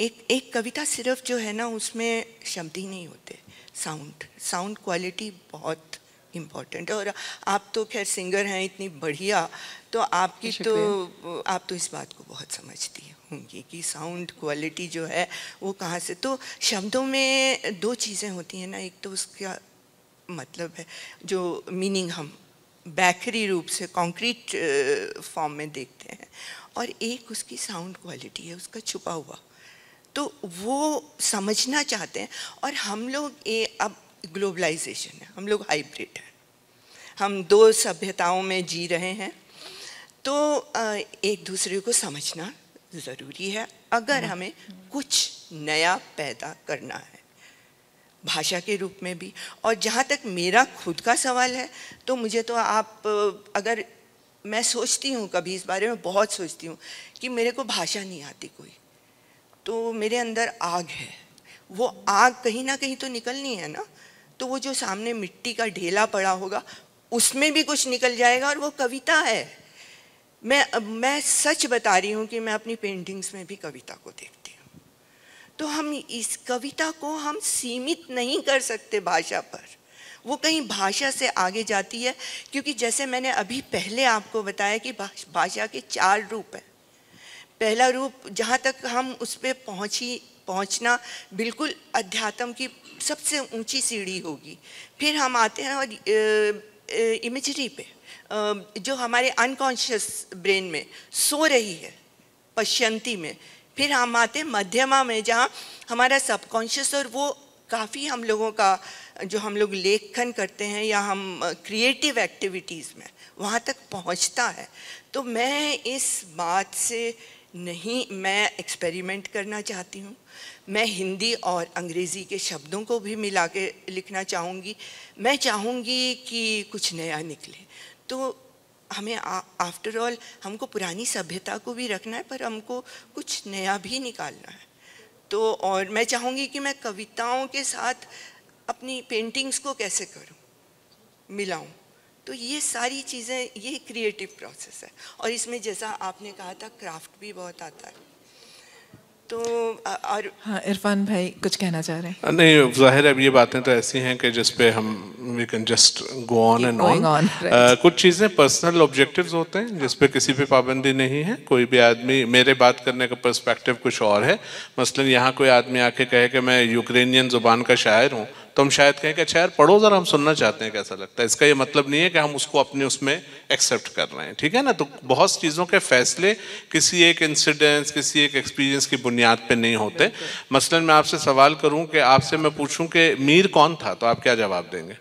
एक एक कविता सिर्फ जो है ना उसमें शब्द ही नहीं होते साउंड साउंड क्वालिटी बहुत इम्पॉर्टेंट और आप तो खैर सिंगर हैं इतनी बढ़िया तो आपकी तो आप तो इस बात को बहुत समझती है होंगी कि साउंड क्वालिटी जो है वो कहाँ से तो शब्दों में दो चीज़ें होती हैं ना एक तो उसका मतलब है जो मीनिंग हम बैखरी रूप से कॉन्क्रीट फॉर्म में देखते हैं और एक उसकी साउंड क्वालिटी है उसका छुपा हुआ तो वो समझना चाहते हैं और हम लोग ये अब ग्लोबलाइजेशन है हम लोग हाइब्रिड हैं हम दो सभ्यताओं में जी रहे हैं तो एक दूसरे को समझना ज़रूरी है अगर हम्म। हमें कुछ नया पैदा करना है भाषा के रूप में भी और जहाँ तक मेरा खुद का सवाल है तो मुझे तो आप अगर मैं सोचती हूँ कभी इस बारे में बहुत सोचती हूँ कि मेरे को भाषा नहीं आती कोई तो मेरे अंदर आग है वो आग कहीं ना कहीं तो निकलनी है ना तो वो जो सामने मिट्टी का ढेला पड़ा होगा उसमें भी कुछ निकल जाएगा और वो कविता है मैं मैं सच बता रही हूँ कि मैं अपनी पेंटिंग्स में भी कविता को देखती हूँ तो हम इस कविता को हम सीमित नहीं कर सकते भाषा पर वो कहीं भाषा से आगे जाती है क्योंकि जैसे मैंने अभी पहले आपको बताया कि भाषा के चार रूप हैं पहला रूप जहाँ तक हम उस पर पहुँची पहुंचना बिल्कुल अध्यात्म की सबसे ऊंची सीढ़ी होगी फिर हम आते हैं और इमेजरी पे जो हमारे अनकॉन्शियस ब्रेन में सो रही है पश्यंती में फिर हम आते मध्यमा में जहाँ हमारा सबकॉन्शियस और वो काफ़ी हम लोगों का जो हम लोग लेखन करते हैं या हम क्रिएटिव एक्टिविटीज़ में वहाँ तक पहुँचता है तो मैं इस बात से नहीं मैं एक्सपेरिमेंट करना चाहती हूँ मैं हिंदी और अंग्रेज़ी के शब्दों को भी मिला के लिखना चाहूँगी मैं चाहूँगी कि कुछ नया निकले तो हमें आफ्टर ऑल हमको पुरानी सभ्यता को भी रखना है पर हमको कुछ नया भी निकालना है तो और मैं चाहूँगी कि मैं कविताओं के साथ अपनी पेंटिंग्स को कैसे करूँ मिलाऊँ तो ये सारी चीज़ें ये क्रिएटिव प्रोसेस है और इसमें जैसा आपने कहा था क्राफ्ट भी बहुत आता है तो और हाँ इरफान भाई कुछ कहना चाह रहे हैं नहीं जाहिर अब ये बातें तो ऐसी हैं कि जिस पे हम we can just go on and on कुछ चीज़ें पर्सनल ऑब्जेक्टिव्स होते हैं जिस पे किसी पे पाबंदी नहीं है कोई भी आदमी मेरे बात करने का पर्सपेक्टिव कुछ और है मसलन यहाँ कोई आदमी आके कहे कि मैं यूक्रेनियन ज़ुबान का शायर हूँ तो हम शायद कहें कि अच्छा यार पढ़ो ज़रा हम सुनना चाहते हैं कैसा लगता है इसका ये मतलब नहीं है कि हम उसको अपने उसमें एक्सेप्ट कर रहे हैं ठीक है ना तो बहुत चीज़ों के फैसले किसी एक इंसिडेंस किसी एक एक्सपीरियंस की बुनियाद पर नहीं होते मसलन मैं आपसे सवाल करूँ कि आपसे मैं पूछूँ कि मीर कौन था तो आप क्या जवाब देंगे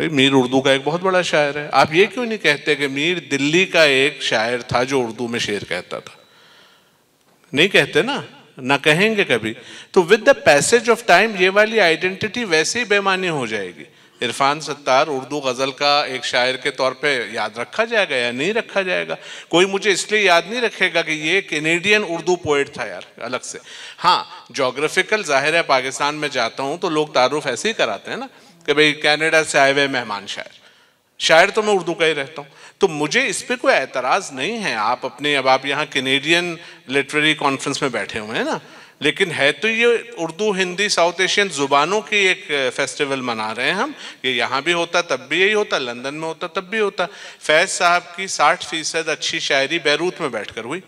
भाई मीर उर्दू का एक बहुत बड़ा शायर है आप ये क्यों नहीं कहते कि मीर दिल्ली का एक शायर था जो उर्दू में शेर कहता था नहीं कहते ना ना कहेंगे कभी तो with the passage of time ये वाली आइडेंटिटी वैसे ही बेमानी हो जाएगी इरफान सत्तार उर्दू गज़ल का एक शायर के तौर पे याद रखा जाएगा या नहीं रखा जाएगा कोई मुझे इसलिए याद नहीं रखेगा कि ये कैनेडियन उर्दू पोइट था यार अलग से हाँ जोग्राफिकल जाहिर है पाकिस्तान में जाता हूँ तो लोग तारुफ ऐसे ही कराते हैं ना कि भाई कैनेडा से आए हुए मेहमान शायर शायर तो मैं उर्दू का ही रहता हूँ तो मुझे इस पर कोई एतराज़ नहीं है आप अपने अब आप यहाँ कैनेडियन लिटरेरी कॉन्फ्रेंस में बैठे हुए हैं ना लेकिन है तो ये उर्दू हिंदी साउथ एशियन ज़ुबानों की एक फेस्टिवल मना रहे हैं हम ये यहाँ भी होता तब भी यही होता लंदन में होता तब भी होता फैज़ साहब की साठ फीसद अच्छी शायरी बैरूत में बैठ कर हुई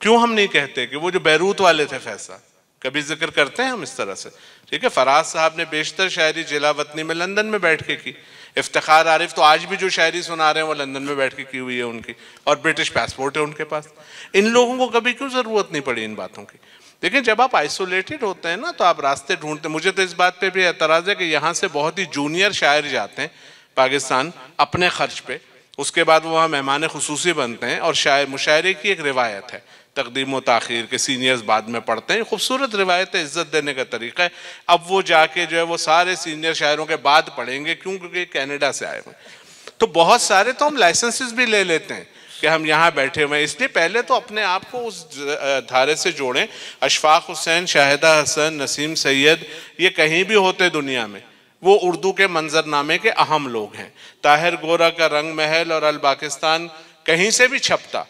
क्यों हम नहीं कहते कि वो जो बैरूत वाले थे फैज़ साहब कभी जिक्र करते हैं हम इस तरह से ठीक है फराज साहब ने बेशतर शायरी जिला वतनी में लंदन में बैठ के की इफ्तार आरिफ तो आज भी जो शायरी सुना रहे हैं वो लंदन में बैठ के की हुई है उनकी और ब्रिटिश पासपोर्ट है उनके पास इन लोगों को कभी क्यों ज़रूरत नहीं पड़ी इन बातों की लेकिन जब आप आइसोलेटेड होते हैं ना तो आप रास्ते ढूंढते मुझे तो इस बात पर भी एतराज़ है कि यहाँ से बहुत ही जूनियर शायर जाते हैं पाकिस्तान अपने खर्च पर उसके बाद वो वहाँ मेहमान खसूसी बनते हैं और शायर मुशायरे की एक रिवायत है तकदीम तखिर के सीनियर्स बाद में पढ़ते हैं खूबसूरत रिवायत है इज़्ज़त देने का तरीका है अब वो जाके जो है वो सारे सीनियर शायरों के बाद पढ़ेंगे क्यों क्योंकि कैनेडा से आए हुए तो बहुत सारे तो हम लाइसेंसेस भी ले लेते हैं कि हम यहाँ बैठे हुए हैं इसलिए पहले तो अपने आप को उस धारे से जोड़ें अशफाक हुसैन शाहिदा हसन नसीम सैद ये कहीं भी होते दुनिया में वो उर्दू के मंजरनामे के अहम लोग हैं ताहिर गोरा का रंग महल और अलबाकिस्तान कहीं से भी छपता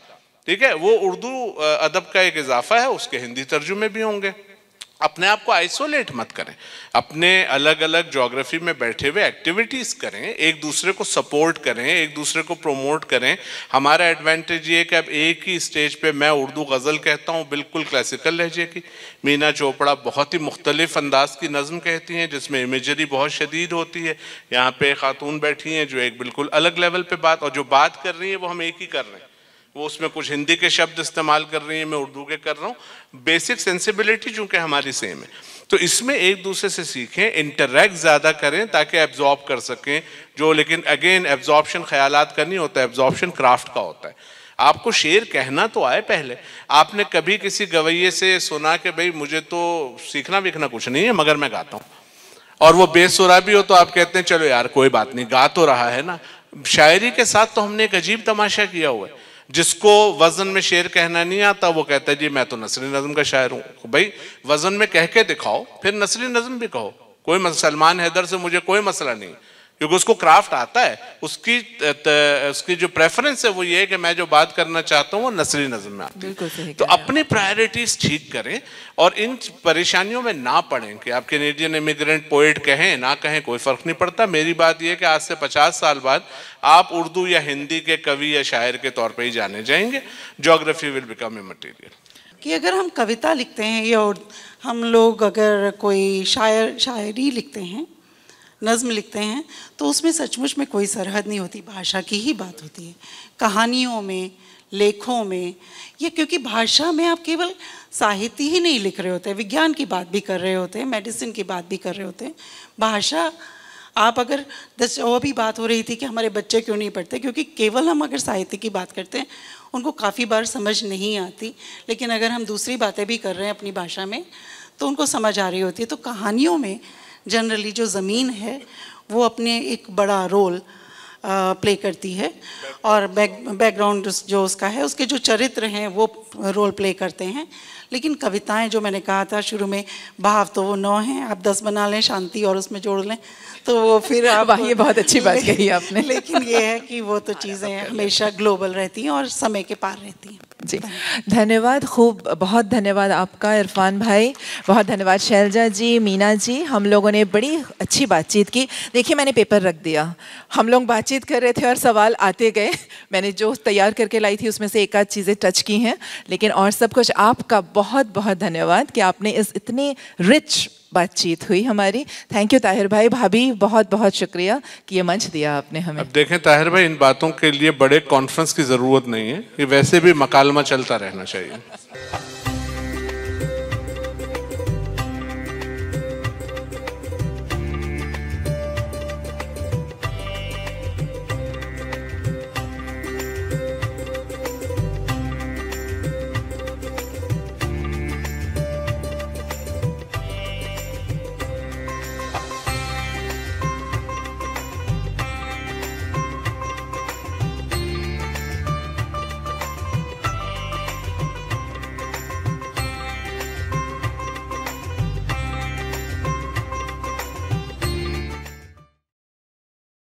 ठीक है वो उर्दू अदब का एक इजाफा है उसके हिंदी तर्जुमे भी होंगे अपने आप को आइसोलेट मत करें अपने अलग अलग जोग्राफी में बैठे हुए एक्टिविटीज़ करें एक दूसरे को सपोर्ट करें एक दूसरे को प्रमोट करें हमारा एडवांटेज ये कि अब एक ही स्टेज पे मैं उर्दू गज़ल कहता हूँ बिल्कुल क्लासिकल लहजे की मीना चोपड़ा बहुत ही मुख्तलिफ अंदाज की नज़म कहती हैं जिसमें इमेजरी बहुत शदीद होती है यहाँ पे खातून बैठी हैं जो एक बिल्कुल अलग लेवल पर बात और जो बात कर रही है वो हम एक ही कर रहे हैं वो उसमें कुछ हिंदी के शब्द इस्तेमाल कर रही है मैं उर्दू के कर रहा हूँ बेसिक सेंसिबिलिटी चूंकि हमारी सेम है तो इसमें एक दूसरे से सीखें इंटरेक्ट ज़्यादा करें ताकि एब्जॉर्ब कर सकें जो लेकिन अगेन एब्जॉर्बशन ख्याल का नहीं होता एब्जॉर्बशन क्राफ्ट का होता है आपको शेर कहना तो आए पहले आपने कभी किसी गवैये से सुना कि भाई मुझे तो सीखना विखना कुछ नहीं है मगर मैं गाता हूँ और वो बेसुरा भी हो तो आप कहते हैं चलो यार कोई बात नहीं गा तो रहा है ना शायरी के साथ तो हमने एक अजीब तमाशा किया हुआ है जिसको वजन में शेर कहना नहीं आता वो कहता है जी मैं तो नसरी नज़म का शायर हूँ भाई वजन में कह के दिखाओ फिर नसरी नज़म भी कहो कोई सलमान हैदर से मुझे कोई मसला नहीं क्योंकि उसको क्राफ्ट आता है उसकी उसकी जो प्रेफरेंस है वो ये है कि मैं जो बात करना चाहता हूँ वो नसरी नज़म में आती है तो अपनी प्रायोरिटीज ठीक करें और इन परेशानियों में ना पड़ें कि आप कैनेडियन इमिग्रेंट पोइट कहें ना कहें कोई फ़र्क नहीं पड़ता मेरी बात यह कि आज से पचास साल बाद आप उर्दू या हिंदी के कवि या शायर के तौर पर ही जाने जाएंगे geography will become a material कि अगर हम कविता लिखते हैं या हम लोग अगर कोई शायर शायरी लिखते हैं नज़म लिखते हैं तो उसमें सचमुच में कोई सरहद नहीं होती भाषा की ही बात होती है कहानियों में लेखों में या क्योंकि भाषा में आप केवल साहित्य ही नहीं लिख रहे होते विज्ञान की बात भी कर रहे होते हैं मेडिसिन की बात भी कर रहे होते हैं भाषा आप अगर दस वो भी बात हो रही थी कि हमारे बच्चे क्यों नहीं पढ़ते क्योंकि केवल हम अगर साहित्य की बात करते हैं उनको काफ़ी बार समझ नहीं आती लेकिन अगर हम दूसरी बातें भी कर रहे हैं अपनी भाषा में तो उनको समझ आ रही होती है तो कहानियों में जनरली जो ज़मीन है वो अपने एक बड़ा रोल प्ले करती है और बैक बैकग्राउंड जो उसका है उसके जो चरित्र हैं वो रोल प्ले करते हैं लेकिन कविताएं जो मैंने कहा था शुरू में भाव तो वो नौ हैं आप दस बना लें शांति और उसमें जोड़ लें तो वो फिर आप ये बहुत अच्छी बात कही आपने लेकिन ये है कि वो तो चीज़ें हमेशा ग्लोबल रहती हैं और समय के पार रहती हैं जी धन्यवाद खूब बहुत धन्यवाद आपका इरफान भाई बहुत धन्यवाद शैलजा जी मीना जी हम लोगों ने बड़ी अच्छी बातचीत की देखिए मैंने पेपर रख दिया हम लोग बातचीत बातचीत कर रहे थे और सवाल आते गए मैंने जो तैयार करके लाई थी उसमें से एक आध चीज़ें टच की हैं लेकिन और सब कुछ आपका बहुत बहुत धन्यवाद कि आपने इस इतनी रिच बातचीत हुई हमारी थैंक यू ताहिर भाई भाभी बहुत बहुत शुक्रिया कि ये मंच दिया आपने हमें अब देखें ताहिर भाई इन बातों के लिए बड़े कॉन्फ्रेंस की ज़रूरत नहीं है ये वैसे भी मकालमा चलता रहना चाहिए